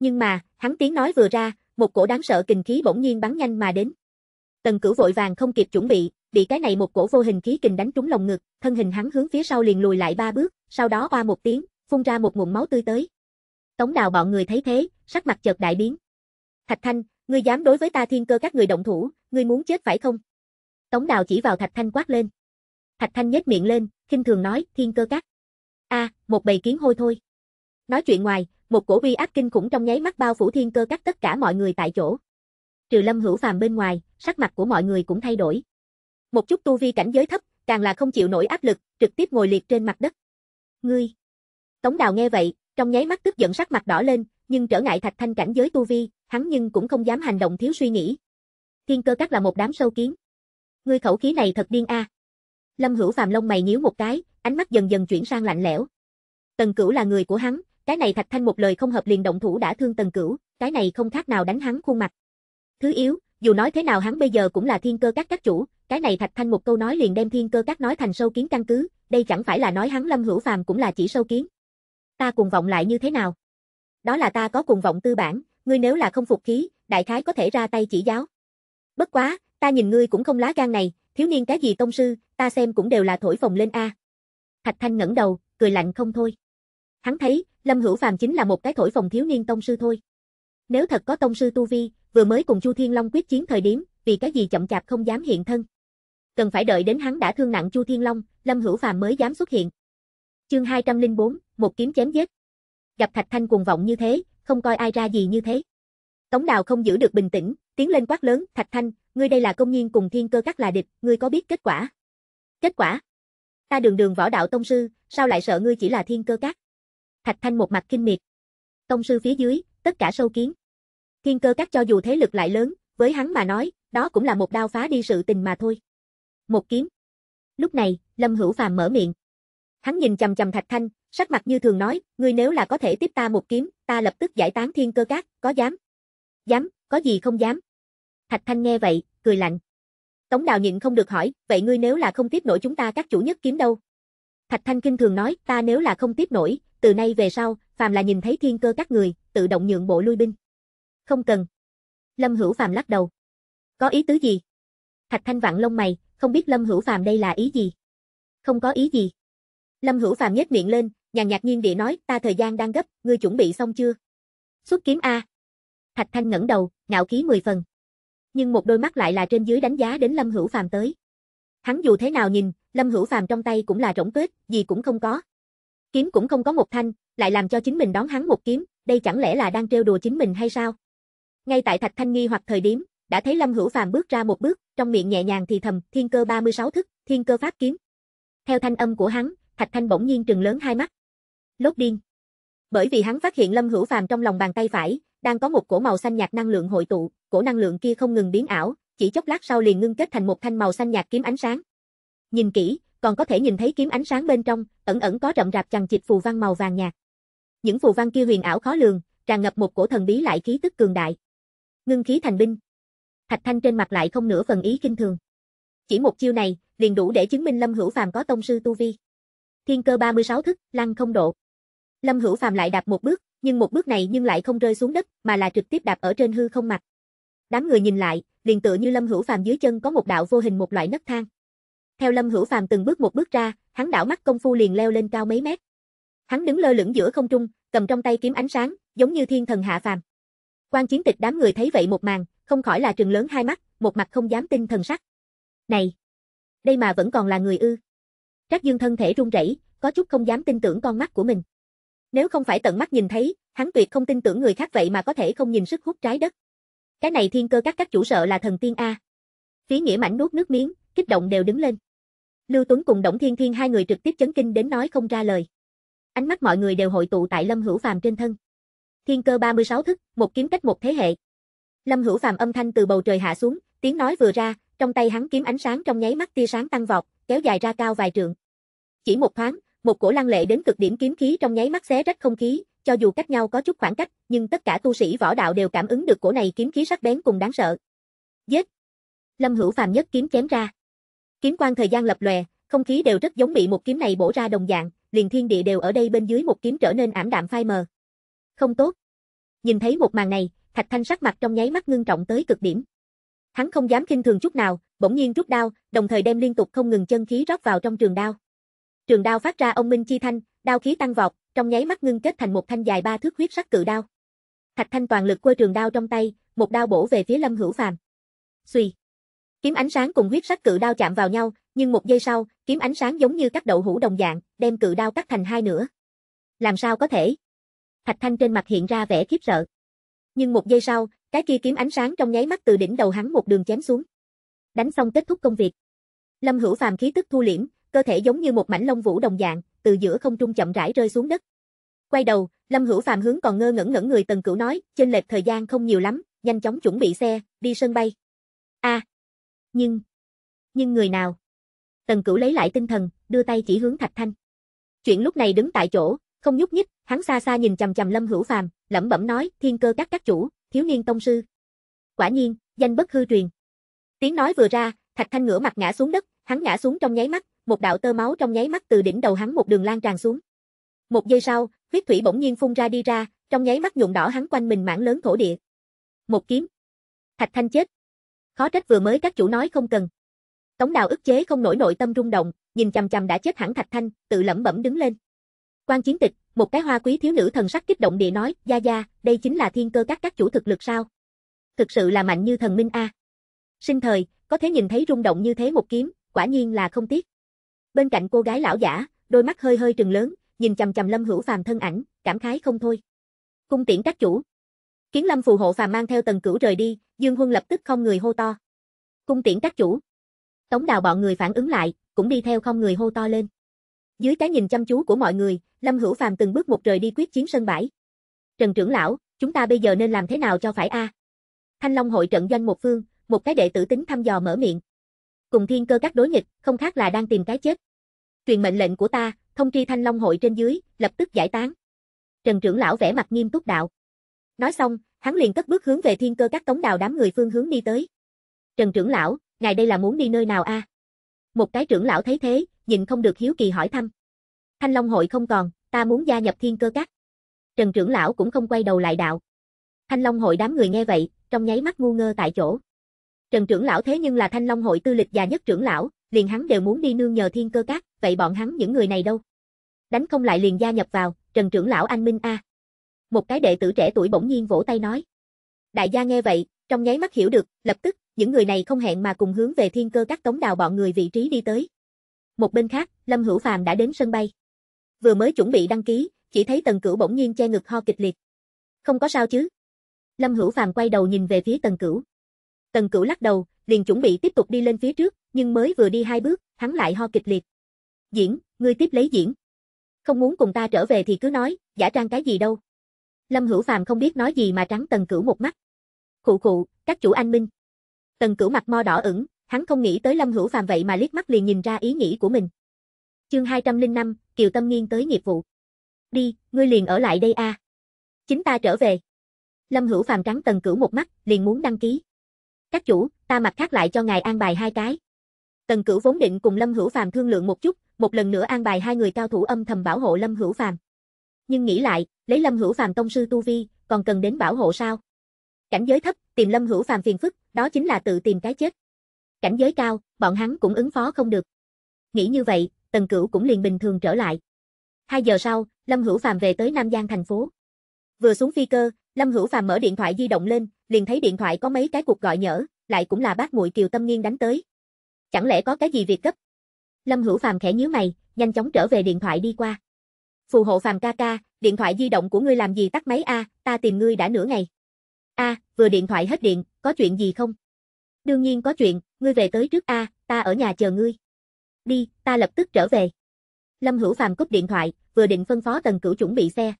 Nhưng mà, hắn tiếng nói vừa ra, một cổ đáng sợ kình khí bỗng nhiên bắn nhanh mà đến. Tần Cửu vội vàng không kịp chuẩn bị, bị cái này một cổ vô hình khí kình đánh trúng lồng ngực, thân hình hắn hướng phía sau liền lùi lại ba bước, sau đó qua một tiếng, phun ra một ngụm máu tươi tới. Tống Đào bọn người thấy thế, sắc mặt chợt đại biến. Thạch Thanh, ngươi dám đối với ta thiên cơ các người động thủ, ngươi muốn chết phải không? Tống Đào chỉ vào Thạch Thanh quát lên. Thạch Thanh nhếch miệng lên, khinh thường nói, thiên cơ các. A, một bầy kiến hôi thôi. Nói chuyện ngoài, một cổ uy áp kinh khủng trong nháy mắt bao phủ thiên cơ các tất cả mọi người tại chỗ. Trừ Lâm Hữu Phàm bên ngoài, sắc mặt của mọi người cũng thay đổi. Một chút tu vi cảnh giới thấp, càng là không chịu nổi áp lực, trực tiếp ngồi liệt trên mặt đất. Ngươi! Tống Đào nghe vậy, trong nháy mắt tức giận sắc mặt đỏ lên, nhưng trở ngại Thạch Thanh cảnh giới tu vi, hắn nhưng cũng không dám hành động thiếu suy nghĩ. Thiên cơ các là một đám sâu kiến. Ngươi khẩu khí này thật điên a. À. Lâm Hữu Phàm lông mày nhíu một cái, ánh mắt dần dần chuyển sang lạnh lẽo. Tần Cửu là người của hắn, cái này Thạch Thanh một lời không hợp liền động thủ đã thương Tần Cửu, cái này không khác nào đánh hắn khuôn mặt. Thứ yếu, dù nói thế nào hắn bây giờ cũng là thiên cơ các các chủ, cái này Thạch Thanh một câu nói liền đem thiên cơ các nói thành sâu kiến căn cứ, đây chẳng phải là nói hắn Lâm Hữu Phàm cũng là chỉ sâu kiến. Ta cùng vọng lại như thế nào? Đó là ta có cùng vọng tư bản, ngươi nếu là không phục khí, đại khái có thể ra tay chỉ giáo. Bất quá, ta nhìn ngươi cũng không lá gan này, thiếu niên cái gì tông sư, ta xem cũng đều là thổi phồng lên a. Thạch Thanh ngẩng đầu, cười lạnh không thôi. Hắn thấy, Lâm Hữu Phàm chính là một cái thổi phồng thiếu niên tông sư thôi. Nếu thật có tông sư tu vi, vừa mới cùng Chu Thiên Long quyết chiến thời điểm, vì cái gì chậm chạp không dám hiện thân. Cần phải đợi đến hắn đã thương nặng Chu Thiên Long, Lâm Hữu Phàm mới dám xuất hiện. Chương 204, một kiếm chém giết. Gặp Thạch Thanh cuồng vọng như thế, không coi ai ra gì như thế. Tống Đào không giữ được bình tĩnh, tiến lên quát lớn, Thạch Thanh, ngươi đây là công nhiên cùng thiên cơ các là địch, ngươi có biết kết quả? Kết quả? Ta đường đường võ đạo tông sư, sao lại sợ ngươi chỉ là thiên cơ các? Thạch Thanh một mặt kinh miệt. Tông sư phía dưới, tất cả sâu kiến. Thiên cơ các cho dù thế lực lại lớn, với hắn mà nói, đó cũng là một đao phá đi sự tình mà thôi. Một kiếm. Lúc này, Lâm Hữu Phàm mở miệng. Hắn nhìn chằm chằm Thạch Thanh, sắc mặt như thường nói, ngươi nếu là có thể tiếp ta một kiếm, ta lập tức giải tán thiên cơ các, có dám? Dám, có gì không dám? Thạch Thanh nghe vậy, cười lạnh. Tống Đào nhịn không được hỏi, vậy ngươi nếu là không tiếp nổi chúng ta các chủ nhất kiếm đâu? Thạch Thanh kinh thường nói, ta nếu là không tiếp nổi, từ nay về sau, phàm là nhìn thấy thiên cơ các người, tự động nhượng bộ lui binh. Không cần. Lâm Hữu Phàm lắc đầu. Có ý tứ gì? Thạch Thanh vặn lông mày, không biết Lâm Hữu Phàm đây là ý gì. Không có ý gì. Lâm Hữu Phàm nhếch miệng lên, nhàn nhạt nhiên địa nói, ta thời gian đang gấp, ngươi chuẩn bị xong chưa? Xuất kiếm a. Thạch Thanh ngẩng đầu, ngạo khí mười phần. Nhưng một đôi mắt lại là trên dưới đánh giá đến Lâm Hữu Phàm tới. Hắn dù thế nào nhìn, Lâm Hữu Phàm trong tay cũng là rỗng tuyết, gì cũng không có. Kiếm cũng không có một thanh, lại làm cho chính mình đón hắn một kiếm, đây chẳng lẽ là đang trêu đùa chính mình hay sao? Ngay tại Thạch Thanh nghi hoặc thời điểm, đã thấy Lâm Hữu Phàm bước ra một bước, trong miệng nhẹ nhàng thì thầm, "Thiên cơ 36 thức, thiên cơ pháp kiếm." Theo thanh âm của hắn, Thạch Thanh bỗng nhiên trừng lớn hai mắt. Lốt điên. Bởi vì hắn phát hiện Lâm Hữu Phàm trong lòng bàn tay phải, đang có một cổ màu xanh nhạt năng lượng hội tụ, cổ năng lượng kia không ngừng biến ảo, chỉ chốc lát sau liền ngưng kết thành một thanh màu xanh nhạt kiếm ánh sáng. Nhìn kỹ, còn có thể nhìn thấy kiếm ánh sáng bên trong, ẩn ẩn có rậm rạp chằng chịt phù văn màu vàng nhạt. Những phù văn kia huyền ảo khó lường, tràn ngập một cổ thần bí lại khí tức cường đại. Ngưng khí thành binh. Thạch Thanh trên mặt lại không nửa phần ý kinh thường. Chỉ một chiêu này, liền đủ để chứng minh Lâm Hữu Phàm có tông sư tu vi. Thiên cơ 36 thức, lăng không độ. Lâm Hữu Phàm lại đạp một bước, nhưng một bước này nhưng lại không rơi xuống đất, mà là trực tiếp đạp ở trên hư không mặt. Đám người nhìn lại, liền tựa như Lâm Hữu Phàm dưới chân có một đạo vô hình một loại nấc thang. Theo Lâm Hữu Phàm từng bước một bước ra, hắn đảo mắt công phu liền leo lên cao mấy mét. Hắn đứng lơ lửng giữa không trung, cầm trong tay kiếm ánh sáng, giống như thiên thần hạ phàm. Quan chiến tịch đám người thấy vậy một màn, không khỏi là trừng lớn hai mắt, một mặt không dám tin thần sắc. Này, đây mà vẫn còn là người ư? Trác Dương thân thể run rẩy, có chút không dám tin tưởng con mắt của mình. Nếu không phải tận mắt nhìn thấy, hắn tuyệt không tin tưởng người khác vậy mà có thể không nhìn sức hút trái đất. Cái này thiên cơ các các chủ sợ là thần tiên A. Phí nghĩa mảnh nuốt nước miếng, kích động đều đứng lên. Lưu Tuấn cùng Đổng Thiên Thiên hai người trực tiếp chấn kinh đến nói không ra lời. Ánh mắt mọi người đều hội tụ tại Lâm Hữu Phàm trên thân. Thiên cơ 36 thức, một kiếm cách một thế hệ. Lâm Hữu Phàm âm thanh từ bầu trời hạ xuống, tiếng nói vừa ra, trong tay hắn kiếm ánh sáng trong nháy mắt tia sáng tăng vọt, kéo dài ra cao vài trượng. Chỉ một thoáng, một cổ lăng lệ đến cực điểm kiếm khí trong nháy mắt xé rách không khí, cho dù cách nhau có chút khoảng cách, nhưng tất cả tu sĩ võ đạo đều cảm ứng được cổ này kiếm khí sắc bén cùng đáng sợ. Giết! Lâm Hữu Phàm nhất kiếm chém ra. Kiếm quang thời gian lập lòe, không khí đều rất giống bị một kiếm này bổ ra đồng dạng, liền thiên địa đều ở đây bên dưới một kiếm trở nên ảm đạm phai mờ. Không tốt. Nhìn thấy một màn này, Thạch Thanh sắc mặt trong nháy mắt ngưng trọng tới cực điểm. Hắn không dám kinh thường chút nào, bỗng nhiên rút đao, đồng thời đem liên tục không ngừng chân khí rót vào trong trường đao trường đao phát ra ông minh chi thanh, đao khí tăng vọt, trong nháy mắt ngưng kết thành một thanh dài ba thước huyết sắc cự đao. Thạch Thanh toàn lực quơ trường đao trong tay, một đao bổ về phía Lâm Hữu Phàm. Xuy. Kiếm ánh sáng cùng huyết sắc cự đao chạm vào nhau, nhưng một giây sau, kiếm ánh sáng giống như các đậu hũ đồng dạng, đem cự đao cắt thành hai nửa. Làm sao có thể? Thạch Thanh trên mặt hiện ra vẻ khiếp sợ. Nhưng một giây sau, cái kia kiếm ánh sáng trong nháy mắt từ đỉnh đầu hắn một đường chém xuống. Đánh xong kết thúc công việc. Lâm Hữu Phàm khí tức thu liễm, cơ thể giống như một mảnh lông vũ đồng dạng, từ giữa không trung chậm rãi rơi xuống đất. Quay đầu, Lâm Hữu Phàm hướng còn ngơ ngẩn ngẩn người Tần Cửu nói, trên lệch thời gian không nhiều lắm, nhanh chóng chuẩn bị xe, đi sân bay. A. nhưng nhưng người nào? Tần Cửu lấy lại tinh thần, đưa tay chỉ hướng Thạch Thanh. Chuyện lúc này đứng tại chỗ, không nhúc nhích, hắn xa xa nhìn chằm chằm Lâm Hữu Phàm, lẩm bẩm nói, thiên cơ các các chủ, thiếu niên tông sư. Quả nhiên, danh bất hư truyền. Tiếng nói vừa ra, Thạch Thanh ngửa mặt ngã xuống đất, hắn ngã xuống trong nháy mắt, một đạo tơ máu trong nháy mắt từ đỉnh đầu hắn một đường lan tràn xuống. Một giây sau, huyết thủy bỗng nhiên phun ra đi ra, trong nháy mắt nhuộm đỏ hắn quanh mình mảng lớn thổ địa. Một kiếm. Thạch Thanh chết. Khó trách vừa mới các chủ nói không cần. Tống Đào ức chế không nổi nội tâm rung động, nhìn chằm chằm đã chết hẳn Thạch Thanh, tự lẩm bẩm đứng lên. Quan chiến tịch, một cái hoa quý thiếu nữ thần sắc kích động địa nói, "Gia gia, đây chính là thiên cơ các các chủ thực lực sao? Thực sự là mạnh như thần minh a." Sinh thời, có thể nhìn thấy rung động như thế một kiếm, quả nhiên là không tiếc. Bên cạnh cô gái lão giả, đôi mắt hơi hơi trừng lớn, nhìn chằm chằm Lâm Hữu Phàm thân ảnh, cảm khái không thôi. Cung tiễn các chủ. Kiến Lâm phù hộ phàm mang theo Tần Cửu rời đi, Dương Huân lập tức không người hô to. Cung tiễn các chủ. Tống Đào bọn người phản ứng lại, cũng đi theo không người hô to lên. Dưới cái nhìn chăm chú của mọi người, Lâm Hữu Phàm từng bước một rời đi quyết chiến sân bãi. Trần trưởng lão, chúng ta bây giờ nên làm thế nào cho phải a? À? Thanh Long hội trận doanh một phương, một cái đệ tử tính thăm dò mở miệng cùng thiên cơ các đối nghịch, không khác là đang tìm cái chết. Truyền mệnh lệnh của ta, thông tri thanh long hội trên dưới, lập tức giải tán. Trần trưởng lão vẻ mặt nghiêm túc đạo. Nói xong, hắn liền cất bước hướng về thiên cơ các tống đào đám người phương hướng đi tới. Trần trưởng lão, ngài đây là muốn đi nơi nào a? Một cái trưởng lão thấy thế, nhìn không được hiếu kỳ hỏi thăm. Thanh Long hội không còn, ta muốn gia nhập thiên cơ các. Trần trưởng lão cũng không quay đầu lại đạo. Thanh Long hội đám người nghe vậy, trong nháy mắt ngu ngơ tại chỗ. Trần trưởng lão thế nhưng là thanh long hội tư lịch già nhất trưởng lão, liền hắn đều muốn đi nương nhờ thiên cơ các, vậy bọn hắn những người này đâu? Đánh không lại liền gia nhập vào, Trần trưởng lão anh Minh A. Một cái đệ tử trẻ tuổi bỗng nhiên vỗ tay nói. Đại gia nghe vậy, trong nháy mắt hiểu được, lập tức, những người này không hẹn mà cùng hướng về thiên cơ các tống đào bọn người vị trí đi tới. Một bên khác, Lâm Hữu Phàm đã đến sân bay. Vừa mới chuẩn bị đăng ký, chỉ thấy Tần Cửu bỗng nhiên che ngực ho kịch liệt. Không có sao chứ? Lâm Hữu Phàm quay đầu nhìn về phía Tần Cửu. Tần Cửu lắc đầu, liền chuẩn bị tiếp tục đi lên phía trước, nhưng mới vừa đi hai bước, hắn lại ho kịch liệt. Diễn, ngươi tiếp lấy diễn. Không muốn cùng ta trở về thì cứ nói, giả trang cái gì đâu. Lâm Hữu Phàm không biết nói gì mà trắng Tần Cửu một mắt. Khụ khụ, các chủ anh minh. Tần Cửu mặt mo đỏ ửng, hắn không nghĩ tới Lâm Hữu Phàm vậy mà liếc mắt liền nhìn ra ý nghĩ của mình. Chương 205, Kiều Tâm Nghiên tới nghiệp vụ. Đi, ngươi liền ở lại đây a. À. Chính ta trở về. Lâm Hữu Phàm trắng Tần Cửu một mắt, liền muốn đăng ký. Các chủ, ta mặt khác lại cho ngài an bài hai cái. Tần Cửu vốn định cùng Lâm Hữu Phàm thương lượng một chút, một lần nữa an bài hai người cao thủ âm thầm bảo hộ Lâm Hữu Phàm. Nhưng nghĩ lại, lấy Lâm Hữu Phàm tông sư tu vi, còn cần đến bảo hộ sao? Cảnh giới thấp, tìm Lâm Hữu Phàm phiền phức, đó chính là tự tìm cái chết. Cảnh giới cao, bọn hắn cũng ứng phó không được. Nghĩ như vậy, Tần Cửu cũng liền bình thường trở lại. Hai giờ sau, Lâm Hữu Phàm về tới Nam Giang thành phố. Vừa xuống phi cơ, Lâm Hữu Phàm mở điện thoại di động lên, liền thấy điện thoại có mấy cái cuộc gọi nhỡ, lại cũng là bác muội Kiều Tâm Nghiên đánh tới. Chẳng lẽ có cái gì việc cấp? Lâm Hữu Phàm khẽ nhíu mày, nhanh chóng trở về điện thoại đi qua. Phù hộ Phàm ca ca, điện thoại di động của ngươi làm gì tắt máy a, ta tìm ngươi đã nửa ngày. A, vừa điện thoại hết điện, có chuyện gì không? Đương nhiên có chuyện, ngươi về tới trước a, ta ở nhà chờ ngươi. Đi, ta lập tức trở về. Lâm Hữu Phàm cúp điện thoại, vừa định phân phó Tần Cửu chuẩn bị xe.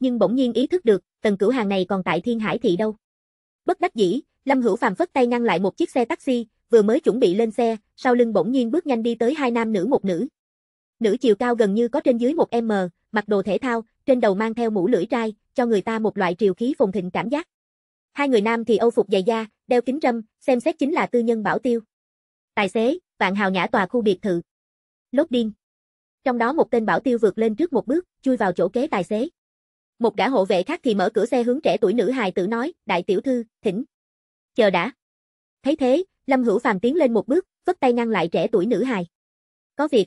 Nhưng bỗng nhiên ý thức được, Tần Cửu Hàng này còn tại Thiên Hải thị đâu. Bất đắc dĩ, Lâm Hữu Phàm phất tay ngăn lại một chiếc xe taxi, vừa mới chuẩn bị lên xe, sau lưng bỗng nhiên bước nhanh đi tới hai nam nữ một nữ. Nữ chiều cao gần như có trên dưới một m, mặc đồ thể thao, trên đầu mang theo mũ lưỡi trai, cho người ta một loại triều khí phồn thịnh cảm giác. Hai người nam thì âu phục dày da, đeo kính râm, xem xét chính là tư nhân bảo tiêu. Tài xế, vạn hào nhã tòa khu biệt thự. Lốt điên. Trong đó một tên bảo tiêu vượt lên trước một bước, chui vào chỗ kế tài xế. Một gã hộ vệ khác thì mở cửa xe hướng trẻ tuổi nữ hài tử nói, đại tiểu thư, thỉnh. Chờ đã. Thấy thế, Lâm Hữu Phàm tiến lên một bước, vất tay ngăn lại trẻ tuổi nữ hài. Có việc.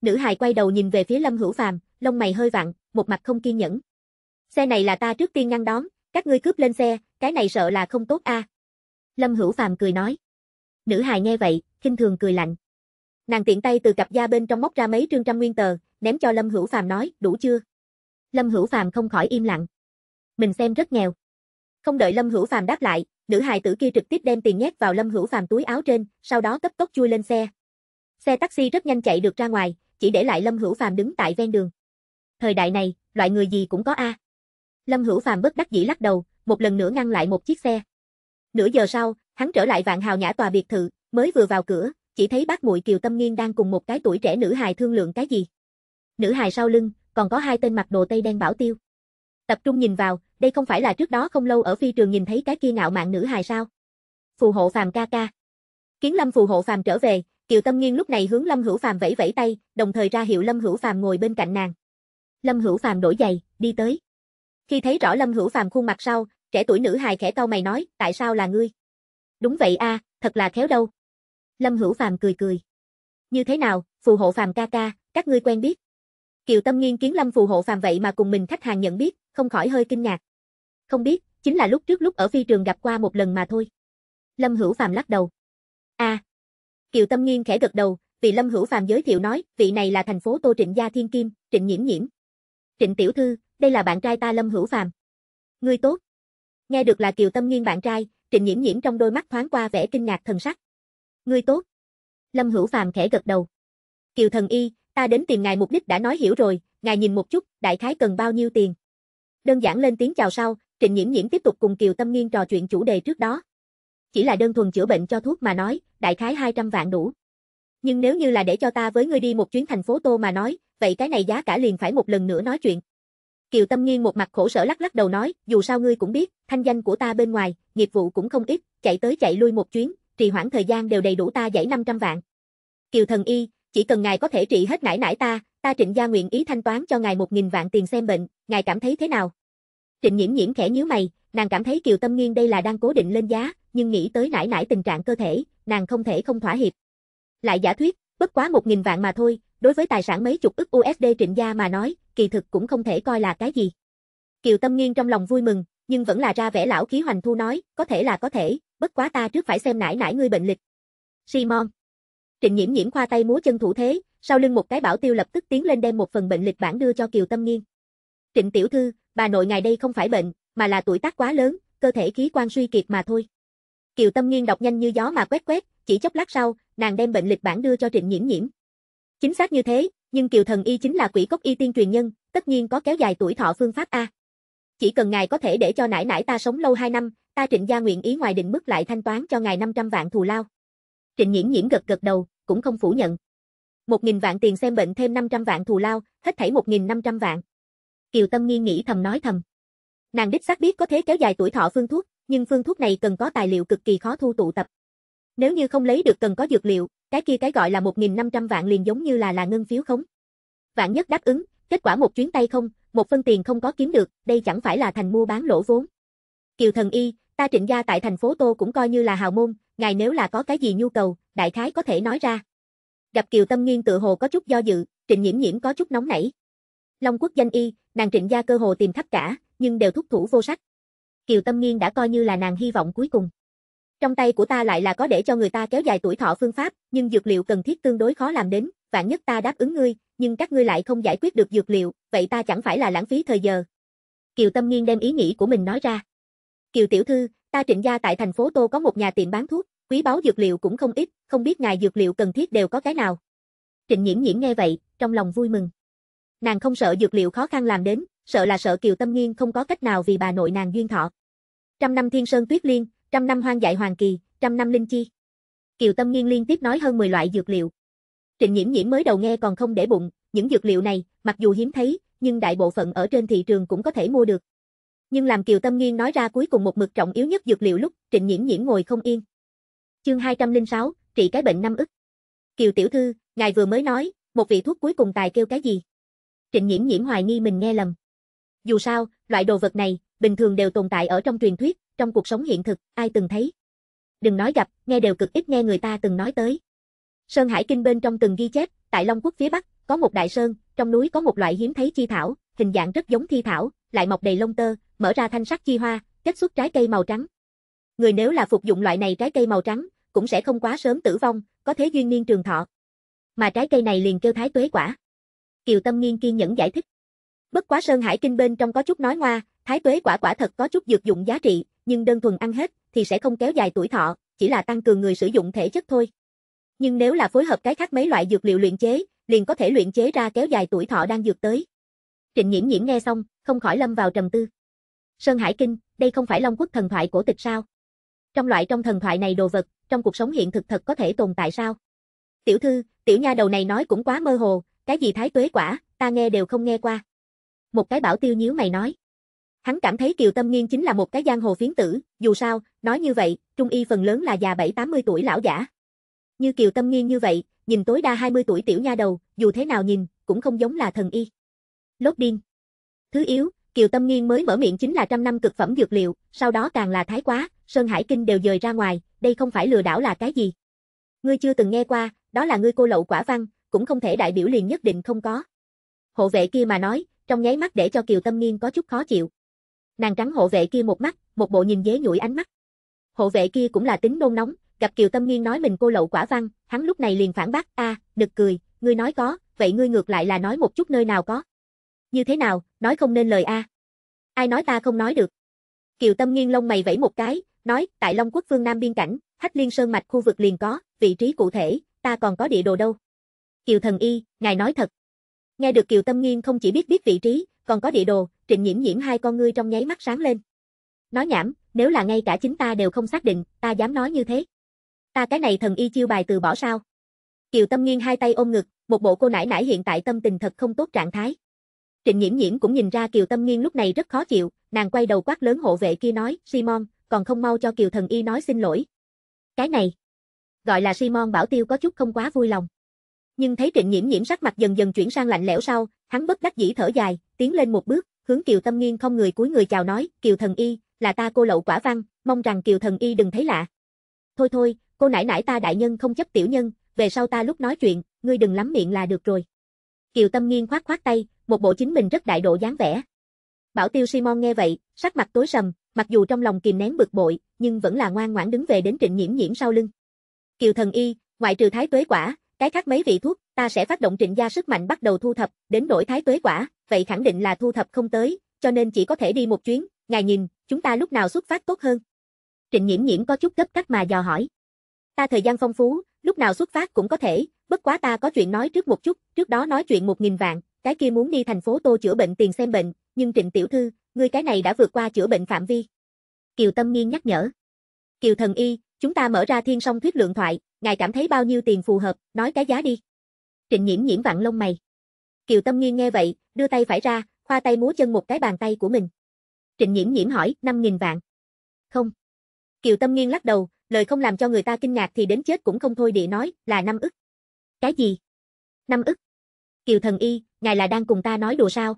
Nữ hài quay đầu nhìn về phía Lâm Hữu Phàm, lông mày hơi vặn, một mặt không kiên nhẫn. Xe này là ta trước tiên ngăn đón, các ngươi cướp lên xe, cái này sợ là không tốt a. À. Lâm Hữu Phàm cười nói. Nữ hài nghe vậy, khinh thường cười lạnh. Nàng tiện tay từ cặp da bên trong móc ra mấy trương trăm nguyên tờ, ném cho Lâm Hữu Phàm nói, đủ chưa? Lâm Hữu Phàm không khỏi im lặng. Mình xem rất nghèo. Không đợi Lâm Hữu Phàm đáp lại, nữ hài tử kia trực tiếp đem tiền nhét vào Lâm Hữu Phàm túi áo trên, sau đó cấp tốc chui lên xe. Xe taxi rất nhanh chạy được ra ngoài, chỉ để lại Lâm Hữu Phàm đứng tại ven đường. Thời đại này, loại người gì cũng có a. Lâm Hữu Phàm bất đắc dĩ lắc đầu, một lần nữa ngăn lại một chiếc xe. Nửa giờ sau, hắn trở lại Vạn Hào Nhã tòa biệt thự, mới vừa vào cửa, chỉ thấy bác muội Kiều Tâm Nghiên đang cùng một cái tuổi trẻ nữ hài thương lượng cái gì. Nữ hài sau lưng, còn có hai tên mặc đồ tây đen bảo tiêu. Tập trung nhìn vào, đây không phải là trước đó không lâu ở phi trường nhìn thấy cái kia ngạo mạn nữ hài sao? Phù hộ phàm ca ca. Kiến Lâm phù hộ phàm trở về, Kiều Tâm Nghiên lúc này hướng Lâm Hữu Phàm vẫy vẫy tay, đồng thời ra hiệu Lâm Hữu Phàm ngồi bên cạnh nàng. Lâm Hữu Phàm đổi giày, đi tới. Khi thấy rõ Lâm Hữu Phàm khuôn mặt sau, trẻ tuổi nữ hài khẽ cau mày nói, tại sao là ngươi? Đúng vậy a, thật là khéo đâu. Lâm Hữu Phàm cười cười. Như thế nào, phù hộ Phàm ca ca, các ngươi quen biết? Kiều Tâm nghiên kiến Lâm phù hộ phàm vậy mà cùng mình khách hàng nhận biết, không khỏi hơi kinh ngạc. Không biết, chính là lúc trước lúc ở phi trường gặp qua một lần mà thôi. Lâm Hữu Phàm lắc đầu. A. À. Kiều Tâm nghiên khẽ gật đầu, vì Lâm Hữu Phàm giới thiệu nói, vị này là thành phố Tô Trịnh gia Thiên Kim, Trịnh Nhiễm Nhiễm. Trịnh tiểu thư, đây là bạn trai ta Lâm Hữu Phàm. Ngươi tốt. Nghe được là Kiều Tâm nghiên bạn trai, Trịnh Nhiễm Nhiễm trong đôi mắt thoáng qua vẻ kinh ngạc thần sắc. Ngươi tốt. Lâm Hữu Phàm khẽ gật đầu. Kiều Thần Y, Ta đến tìm ngài mục đích đã nói hiểu rồi, ngài nhìn một chút, đại khái cần bao nhiêu tiền. Đơn giản lên tiếng chào sau, Trịnh Nhiễm Nhiễm tiếp tục cùng Kiều Tâm Nghiên trò chuyện chủ đề trước đó. Chỉ là đơn thuần chữa bệnh cho thuốc mà nói, đại khái 200 vạn đủ. Nhưng nếu như là để cho ta với ngươi đi một chuyến thành phố Tô mà nói, vậy cái này giá cả liền phải một lần nữa nói chuyện. Kiều Tâm Nghiên một mặt khổ sở lắc lắc đầu nói, dù sao ngươi cũng biết, thanh danh của ta bên ngoài, nghiệp vụ cũng không ít, chạy tới chạy lui một chuyến, trì hoãn thời gian đều đầy đủ ta giải 500 vạn. Kiều Thần Y, chỉ cần ngài có thể trị hết nải nải ta, ta trịnh gia nguyện ý thanh toán cho ngài một nghìn vạn tiền xem bệnh, ngài cảm thấy thế nào? Trịnh nhiễm nhiễm khẽ nhíu mày, nàng cảm thấy Kiều Tâm Nghiên đây là đang cố định lên giá, nhưng nghĩ tới nải nải tình trạng cơ thể, nàng không thể không thỏa hiệp. Lại giả thuyết, bất quá một nghìn vạn mà thôi, đối với tài sản mấy chục ức USD trịnh gia mà nói, kỳ thực cũng không thể coi là cái gì. Kiều Tâm Nghiên trong lòng vui mừng, nhưng vẫn là ra vẻ lão khí hoành thu nói, có thể là có thể, bất quá ta trước phải xem nải nải ngươi bệnh lịch. Simon Trịnh Nhiễm Nhiễm khoa tay múa chân thủ thế, sau lưng một cái bảo tiêu lập tức tiến lên đem một phần bệnh lịch bản đưa cho Kiều Tâm Nghiên. Trịnh tiểu thư, bà nội ngài đây không phải bệnh, mà là tuổi tác quá lớn, cơ thể khí quan suy kiệt mà thôi. Kiều Tâm Nghiên đọc nhanh như gió mà quét quét, chỉ chốc lát sau, nàng đem bệnh lịch bản đưa cho Trịnh Nhiễm Nhiễm. Chính xác như thế, nhưng Kiều Thần Y chính là quỷ cốc y tiên truyền nhân, tất nhiên có kéo dài tuổi thọ phương pháp a. Chỉ cần ngài có thể để cho nãi nãi ta sống lâu 2 năm, ta Trịnh gia nguyện ý ngoài định mức lại thanh toán cho ngài 500 vạn thù lao. Trịnh Nhiễm Nhiễm gật gật đầu, cũng không phủ nhận. 1000 vạn tiền xem bệnh thêm 500 vạn thù lao, hết thảy 1500 vạn. Kiều Tâm Nghi nghĩ thầm nói thầm. Nàng đích xác biết có thể kéo dài tuổi thọ phương thuốc, nhưng phương thuốc này cần có tài liệu cực kỳ khó thu tụ tập. Nếu như không lấy được cần có dược liệu, cái kia cái gọi là 1500 vạn liền giống như là là ngân phiếu khống. Vạn nhất đáp ứng, kết quả một chuyến tay không, một phân tiền không có kiếm được, đây chẳng phải là thành mua bán lỗ vốn. Kiều Thần Y, ta Trịnh gia tại thành phố Tô cũng coi như là hào môn, ngài nếu là có cái gì nhu cầu, đại khái có thể nói ra. Gặp Kiều Tâm Nghiên tự hồ có chút do dự, Trịnh Nhiễm Nhiễm có chút nóng nảy. Long Quốc danh y, nàng Trịnh gia cơ hồ tìm khắp cả, nhưng đều thúc thủ vô sách. Kiều Tâm Nghiên đã coi như là nàng hy vọng cuối cùng. Trong tay của ta lại là có để cho người ta kéo dài tuổi thọ phương pháp, nhưng dược liệu cần thiết tương đối khó làm đến, vạn nhất ta đáp ứng ngươi, nhưng các ngươi lại không giải quyết được dược liệu, vậy ta chẳng phải là lãng phí thời giờ. Kiều Tâm Nghiên đem ý nghĩ của mình nói ra. Kiều tiểu thư, Ta trịnh gia tại thành phố Tô có một nhà tiệm bán thuốc, quý báu dược liệu cũng không ít, không biết ngài dược liệu cần thiết đều có cái nào. Trịnh Nhiễm Nhiễm nghe vậy, trong lòng vui mừng. Nàng không sợ dược liệu khó khăn làm đến, sợ là sợ Kiều Tâm Nghiên không có cách nào vì bà nội nàng duyên thọ. Trăm năm Thiên Sơn Tuyết Liên, trăm năm Hoang Dại Hoàng Kỳ, trăm năm Linh Chi. Kiều Tâm Nghiên liên tiếp nói hơn 10 loại dược liệu. Trịnh Nhiễm Nhiễm mới đầu nghe còn không để bụng, những dược liệu này, mặc dù hiếm thấy, nhưng đại bộ phận ở trên thị trường cũng có thể mua được. Nhưng làm Kiều Tâm Nghiên nói ra cuối cùng một mực trọng yếu nhất dược liệu lúc, Trịnh Nhiễm Nhiễm ngồi không yên. Chương 206, trị cái bệnh năm ức. Kiều tiểu thư, ngài vừa mới nói, một vị thuốc cuối cùng tài kêu cái gì? Trịnh Nhiễm Nhiễm hoài nghi mình nghe lầm. Dù sao, loại đồ vật này, bình thường đều tồn tại ở trong truyền thuyết, trong cuộc sống hiện thực, ai từng thấy. Đừng nói gặp, nghe đều cực ít nghe người ta từng nói tới. Sơn Hải Kinh bên trong từng ghi chép, tại Long Quốc phía Bắc, có một đại sơn, trong núi có một loại hiếm thấy chi thảo, hình dạng rất giống thi thảo, lại mọc đầy lông tơ, mở ra thanh sắc chi hoa, kết xuất trái cây màu trắng. Người nếu là phục dụng loại này trái cây màu trắng, cũng sẽ không quá sớm tử vong, có thế duyên niên trường thọ. Mà trái cây này liền kêu thái tuế quả. Kiều Tâm Nghiên kiên nhẫn giải thích. Bất quá Sơn Hải Kinh bên trong có chút nói ngoa, thái tuế quả quả thật có chút dược dụng giá trị, nhưng đơn thuần ăn hết thì sẽ không kéo dài tuổi thọ, chỉ là tăng cường người sử dụng thể chất thôi. Nhưng nếu là phối hợp cái khác mấy loại dược liệu luyện chế, liền có thể luyện chế ra kéo dài tuổi thọ đang dược tới. Trịnh Nhiễm Nhiễm nghe xong, không khỏi lâm vào trầm tư. Sơn Hải Kinh, đây không phải Long Quốc thần thoại cổ tịch sao? Trong loại trong thần thoại này đồ vật, trong cuộc sống hiện thực thật có thể tồn tại sao? Tiểu thư, tiểu nha đầu này nói cũng quá mơ hồ, cái gì thái tuế quả, ta nghe đều không nghe qua. Một cái bảo tiêu nhíu mày nói. Hắn cảm thấy Kiều Tâm Nghiên chính là một cái giang hồ phiến tử, dù sao, nói như vậy, Trung Y phần lớn là già 7-80 tuổi lão giả. Như Kiều Tâm Nghiên như vậy, nhìn tối đa 20 tuổi tiểu nha đầu, dù thế nào nhìn, cũng không giống là thần y lốt điên. Thứ yếu, Kiều Tâm Nghiên mới mở miệng chính là trăm năm cực phẩm dược liệu, sau đó càng là thái quá, Sơn Hải Kinh đều dời ra ngoài, đây không phải lừa đảo là cái gì. Ngươi chưa từng nghe qua, đó là ngươi cô lậu quả văn, cũng không thể đại biểu liền nhất định không có. Hộ vệ kia mà nói, trong nháy mắt để cho Kiều Tâm Nghiên có chút khó chịu. Nàng trắng hộ vệ kia một mắt, một bộ nhìn dế nhủi ánh mắt. Hộ vệ kia cũng là tính nôn nóng, gặp Kiều Tâm Nghiên nói mình cô lậu quả văn, hắn lúc này liền phản bác, a, à, nực cười, ngươi nói có, vậy ngươi ngược lại là nói một chút nơi nào có. Như thế nào, nói không nên lời a. À. Ai nói ta không nói được. Kiều Tâm nghiêng lông mày vẫy một cái, nói, tại Long Quốc phương Nam biên cảnh, Hách Liên Sơn mạch khu vực liền có, vị trí cụ thể, ta còn có địa đồ đâu. Kiều Thần Y, ngài nói thật. Nghe được Kiều Tâm Nghiên không chỉ biết biết vị trí, còn có địa đồ, Trịnh Nhiễm Nhiễm hai con ngươi trong nháy mắt sáng lên. Nói nhảm, nếu là ngay cả chính ta đều không xác định, ta dám nói như thế. Ta cái này thần y chiêu bài từ bỏ sao? Kiều Tâm Nghiên hai tay ôm ngực, một bộ cô nãi nãi hiện tại tâm tình thật không tốt trạng thái. Trịnh Nhiễm Nhiễm cũng nhìn ra Kiều Tâm Nghiên lúc này rất khó chịu, nàng quay đầu quát lớn hộ vệ kia nói, Simon, còn không mau cho Kiều Thần Y nói xin lỗi. Cái này, gọi là Simon Bảo Tiêu có chút không quá vui lòng. Nhưng thấy Trịnh Nhiễm Nhiễm sắc mặt dần dần chuyển sang lạnh lẽo sau, hắn bất đắc dĩ thở dài, tiến lên một bước, hướng Kiều Tâm Nghiên không người cúi người chào nói, Kiều Thần Y, là ta cô lậu quả văn, mong rằng Kiều Thần Y đừng thấy lạ. Thôi thôi, cô nãi nãi ta đại nhân không chấp tiểu nhân, về sau ta lúc nói chuyện, ngươi đừng lắm miệng là được rồi. Kiều Tâm Nghiên khoát khoát tay, một bộ chính mình rất đại độ dáng vẻ. Bảo Tiêu Simon nghe vậy, sắc mặt tối sầm, mặc dù trong lòng kìm nén bực bội, nhưng vẫn là ngoan ngoãn đứng về đến Trịnh Nhiễm Nhiễm sau lưng. Kiều Thần Y, ngoại trừ thái tuế quả, cái khác mấy vị thuốc, ta sẽ phát động Trịnh gia sức mạnh bắt đầu thu thập, đến đổi thái tuế quả, vậy khẳng định là thu thập không tới, cho nên chỉ có thể đi một chuyến, ngài nhìn, chúng ta lúc nào xuất phát tốt hơn. Trịnh Nhiễm Nhiễm có chút gấp cách mà dò hỏi. Ta thời gian phong phú, lúc nào xuất phát cũng có thể, bất quá ta có chuyện nói trước một chút, trước đó nói chuyện một nghìn vạn, cái kia muốn đi thành phố Tô chữa bệnh tiền xem bệnh, nhưng Trịnh tiểu thư, ngươi cái này đã vượt qua chữa bệnh phạm vi. Kiều Tâm Nghiên nhắc nhở. Kiều Thần Y, chúng ta mở ra thiên song thuyết lượng thoại, ngài cảm thấy bao nhiêu tiền phù hợp, nói cái giá đi. Trịnh Nhiễm Nhiễm vặn lông mày. Kiều Tâm Nghiên nghe vậy, đưa tay phải ra, khoa tay múa chân một cái bàn tay của mình. Trịnh Nhiễm Nhiễm hỏi, 5000 vạn. Không. Kiều Tâm Nghiên lắc đầu, lời không làm cho người ta kinh ngạc thì đến chết cũng không thôi địa nói, là năm ức. Cái gì? năm ức. Kiều thần y, ngài là đang cùng ta nói đùa sao?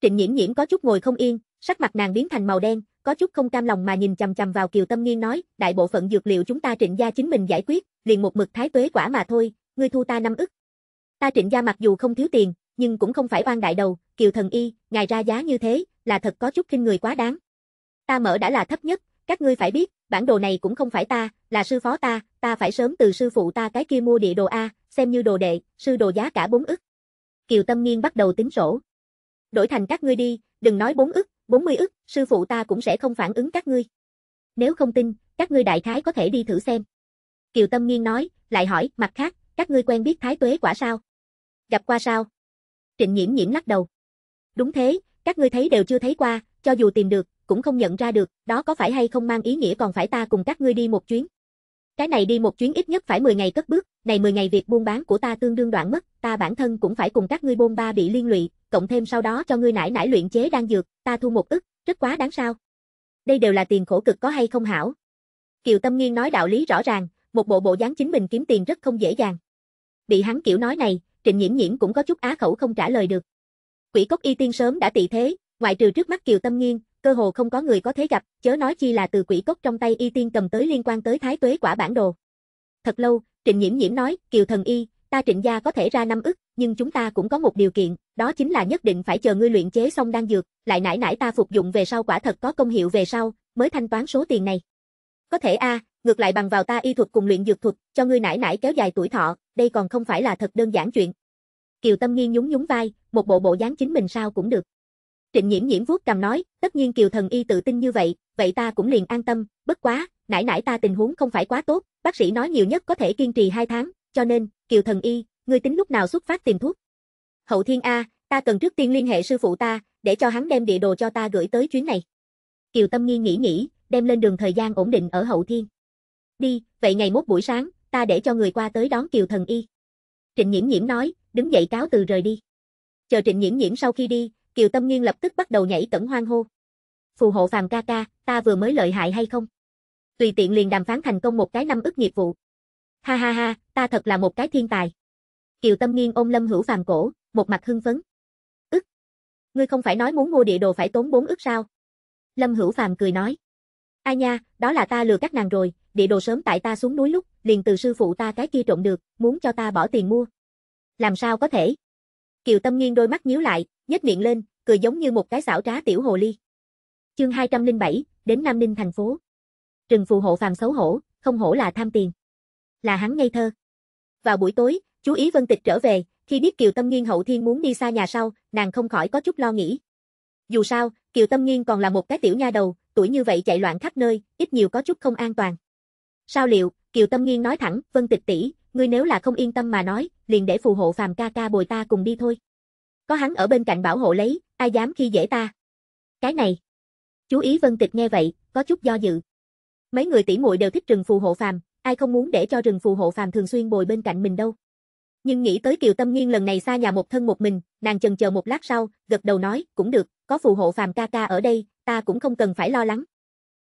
Trịnh nhiễm nhiễm có chút ngồi không yên, sắc mặt nàng biến thành màu đen, có chút không cam lòng mà nhìn chầm chầm vào Kiều Tâm Nghiên nói, đại bộ phận dược liệu chúng ta trịnh gia chính mình giải quyết, liền một mực thái tuế quả mà thôi, ngươi thu ta năm ức. Ta trịnh gia mặc dù không thiếu tiền, nhưng cũng không phải oan đại đầu, Kiều thần y, ngài ra giá như thế, là thật có chút kinh người quá đáng. Ta mở đã là thấp nhất, các ngươi phải biết, bản đồ này cũng không phải ta, là sư phó ta, ta phải sớm từ sư phụ ta cái kia mua địa đồ A, xem như đồ đệ, sư đồ giá cả 4 ức. Kiều Tâm Nghiên bắt đầu tính sổ. Đổi thành các ngươi đi, đừng nói bốn ức, bốn mươi ức, sư phụ ta cũng sẽ không phản ứng các ngươi. Nếu không tin, các ngươi đại khái có thể đi thử xem. Kiều Tâm Nghiên nói, lại hỏi, mặt khác, các ngươi quen biết Thái Tuế quả sao? Gặp qua sao? Trịnh Nhiễm Nhiễm lắc đầu. Đúng thế, các ngươi thấy đều chưa thấy qua, cho dù tìm được, cũng không nhận ra được, đó có phải hay không mang ý nghĩa còn phải ta cùng các ngươi đi một chuyến. Cái này đi một chuyến ít nhất phải 10 ngày cất bước, này 10 ngày việc buôn bán của ta tương đương đoạn mất, ta bản thân cũng phải cùng các ngươi bôn ba bị liên lụy, cộng thêm sau đó cho ngươi nải nải luyện chế đan dược, ta thu một ức, rất quá đáng sao. Đây đều là tiền khổ cực có hay không hảo. Kiều Tâm Nghiên nói đạo lý rõ ràng, một bộ bộ dáng chính mình kiếm tiền rất không dễ dàng. Bị hắn kiểu nói này, Trịnh Nhiễm Nhiễm cũng có chút á khẩu không trả lời được. Quỷ cốc y tiên sớm đã tị thế, ngoại trừ trước mắt Kiều Tâm Nghiên, cơ hồ không có người có thể gặp, chớ nói chi là từ quỷ cốc trong tay y tiên cầm tới liên quan tới thái tuế quả bản đồ. Thật lâu, Trịnh Nhiễm Nhiễm nói, Kiều Thần Y, ta Trịnh gia có thể ra năm ức, nhưng chúng ta cũng có một điều kiện, đó chính là nhất định phải chờ ngươi luyện chế xong đan dược, lại nãy nãy ta phục dụng về sau quả thật có công hiệu về sau, mới thanh toán số tiền này. Có thể a, ngược lại bằng vào ta y thuật cùng luyện dược thuật, cho ngươi nãy nãy kéo dài tuổi thọ, đây còn không phải là thật đơn giản chuyện. Kiều Tâm Nghiên nhún nhún vai, một bộ bộ dáng chính mình sao cũng được. Trịnh Nhiễm Nhiễm vuốt cầm nói, tất nhiên Kiều Thần Y tự tin như vậy, vậy ta cũng liền an tâm, bất quá, nãy nãy ta tình huống không phải quá tốt, bác sĩ nói nhiều nhất có thể kiên trì 2 tháng, cho nên, Kiều Thần Y, ngươi tính lúc nào xuất phát tìm thuốc? Hậu Thiên A, ta cần trước tiên liên hệ sư phụ ta, để cho hắn đem địa đồ cho ta gửi tới chuyến này. Kiều Tâm Nghi nghĩ nghĩ, đem lên đường thời gian ổn định ở Hậu Thiên. Đi, vậy ngày mốt buổi sáng, ta để cho người qua tới đón Kiều Thần Y. Trịnh Nhiễm Nhiễm nói, đứng dậy cáo từ rời đi. Chờ Trịnh Nhiễm Nhiễm sau khi đi, Kiều Tâm Nghiên lập tức bắt đầu nhảy cẩn hoang hô. Phù hộ phàm ca ca, ta vừa mới lợi hại hay không? Tùy tiện liền đàm phán thành công một cái năm ức nghiệp vụ. Ha ha ha, ta thật là một cái thiên tài. Kiều Tâm Nghiên ôm Lâm Hữu Phàm cổ, một mặt hưng phấn. Ức, ngươi không phải nói muốn mua địa đồ phải tốn 4 ức sao? Lâm Hữu Phàm cười nói. Ai nha, đó là ta lừa các nàng rồi, địa đồ sớm tại ta xuống núi lúc, liền từ sư phụ ta cái kia trộm được, muốn cho ta bỏ tiền mua. Làm sao có thể? Kiều Tâm Nghiên đôi mắt nhíu lại, nhếch miệng lên, cười giống như một cái xảo trá tiểu hồ ly. Chương 207, đến Nam Ninh thành phố. Trừng phù hộ phàm xấu hổ, không hổ là tham tiền. Là hắn ngây thơ. Vào buổi tối, chú ý Vân Tịch trở về, khi biết Kiều Tâm Nghiên hậu thiên muốn đi xa nhà sau, nàng không khỏi có chút lo nghĩ. Dù sao, Kiều Tâm Nghiên còn là một cái tiểu nha đầu, tuổi như vậy chạy loạn khắp nơi, ít nhiều có chút không an toàn. Sao liệu, Kiều Tâm Nghiên nói thẳng, Vân Tịch tỷ, ngươi nếu là không yên tâm mà nói, liền để phù hộ phàm ca ca bồi ta cùng đi thôi. Có hắn ở bên cạnh bảo hộ lấy, ai dám khi dễ ta. Cái này. Chú ý Vân Tịch nghe vậy, có chút do dự. Mấy người tỷ muội đều thích rừng phù hộ phàm, ai không muốn để cho rừng phù hộ phàm thường xuyên bồi bên cạnh mình đâu. Nhưng nghĩ tới Kiều Tâm Nghiên lần này xa nhà một thân một mình, nàng chần chờ một lát sau, gật đầu nói, cũng được, có phù hộ phàm ca ca ở đây, ta cũng không cần phải lo lắng.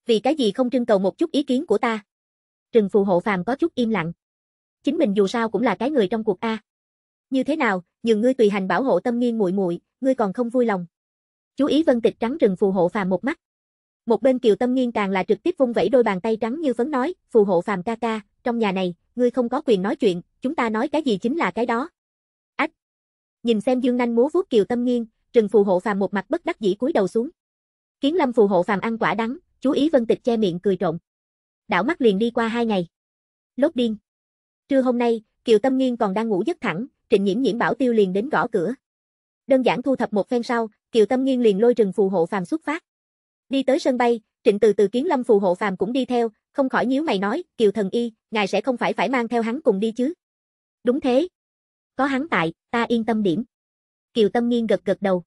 Vì cái gì không trưng cầu một chút ý kiến của ta? Trừng phù hộ phàm có chút im lặng chính mình dù sao cũng là cái người trong cuộc a. Như thế nào, nhường ngươi tùy hành bảo hộ tâm nghiên muội muội, ngươi còn không vui lòng. Chú ý Vân Tịch trắng rừng phù hộ phàm một mắt. Một bên Kiều Tâm Nghiên càng là trực tiếp vung vẩy đôi bàn tay trắng như phấn nói, phù hộ phàm ca ca, trong nhà này, ngươi không có quyền nói chuyện, chúng ta nói cái gì chính là cái đó. Ách! Nhìn xem Dương Nanh múa vuốt Kiều Tâm Nghiên, trừng phù hộ phàm một mặt bất đắc dĩ cúi đầu xuống. Kiến Lâm phù hộ phàm ăn quả đắng, chú ý Vân Tịch che miệng cười trộn. Đảo mắt liền đi qua hai ngày. Lốt điên. Trưa hôm nay, Kiều Tâm Nghiên còn đang ngủ giấc thẳng, Trịnh Nhiễm Nhiễm bảo Tiêu liền đến gõ cửa. Đơn giản thu thập một phen sau, Kiều Tâm Nghiên liền lôi rừng phù hộ phàm xuất phát. Đi tới sân bay, Trịnh Từ Từ Kiến Lâm phù hộ phàm cũng đi theo, không khỏi nhíu mày nói, "Kiều thần y, ngài sẽ không phải phải mang theo hắn cùng đi chứ?" "Đúng thế. Có hắn tại, ta yên tâm điểm." Kiều Tâm Nghiên gật gật đầu.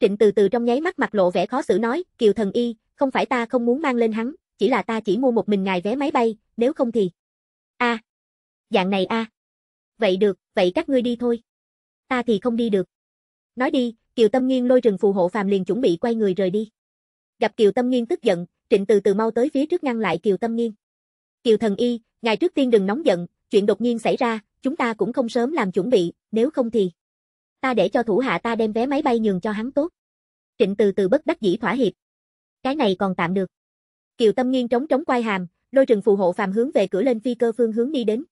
Trịnh Từ Từ trong nháy mắt mặt lộ vẻ khó xử nói, "Kiều thần y, không phải ta không muốn mang lên hắn, chỉ là ta chỉ mua một mình ngài vé máy bay, nếu không thì..." "A, dạng này a. À. Vậy được, vậy các ngươi đi thôi. Ta thì không đi được. Nói đi, Kiều Tâm Nghiên lôi rừng phù hộ phàm liền chuẩn bị quay người rời đi. Gặp Kiều Tâm Nghiên tức giận, Trịnh Từ từ mau tới phía trước ngăn lại Kiều Tâm Nghiên. Kiều Thần Y, ngài trước tiên đừng nóng giận, chuyện đột nhiên xảy ra, chúng ta cũng không sớm làm chuẩn bị, nếu không thì ta để cho thủ hạ ta đem vé máy bay nhường cho hắn tốt. Trịnh Từ từ bất đắc dĩ thỏa hiệp. Cái này còn tạm được. Kiều Tâm Nghiên trống trống quay hàm, lôi rừng phù hộ phàm hướng về cửa lên phi cơ phương hướng đi đến.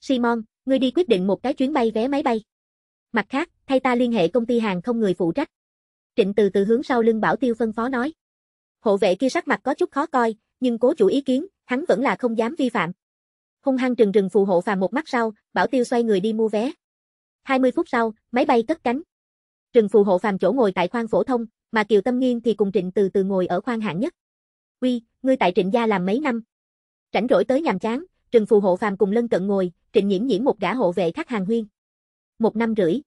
Simon, ngươi đi quyết định một cái chuyến bay vé máy bay. Mặt khác, thay ta liên hệ công ty hàng không người phụ trách. Trịnh từ từ hướng sau lưng Bảo Tiêu phân phó nói. Hộ vệ kia sắc mặt có chút khó coi, nhưng cố chủ ý kiến, hắn vẫn là không dám vi phạm. Hung hăng trừng trừng phù hộ phàm một mắt sau, Bảo Tiêu xoay người đi mua vé. 20 phút sau, máy bay cất cánh. Trừng phù hộ phàm chỗ ngồi tại khoang phổ thông, mà Kiều Tâm Nghiên thì cùng Trịnh từ từ ngồi ở khoang hạng nhất. "Uy, ngươi tại Trịnh gia làm mấy năm?" Rảnh rỗi tới nhàm chán, trần Phù hộ phàm cùng lân cận ngồi, Trịnh Nhiễm Nhiễm một gã hộ vệ khác hàng huyên. Một năm rưỡi.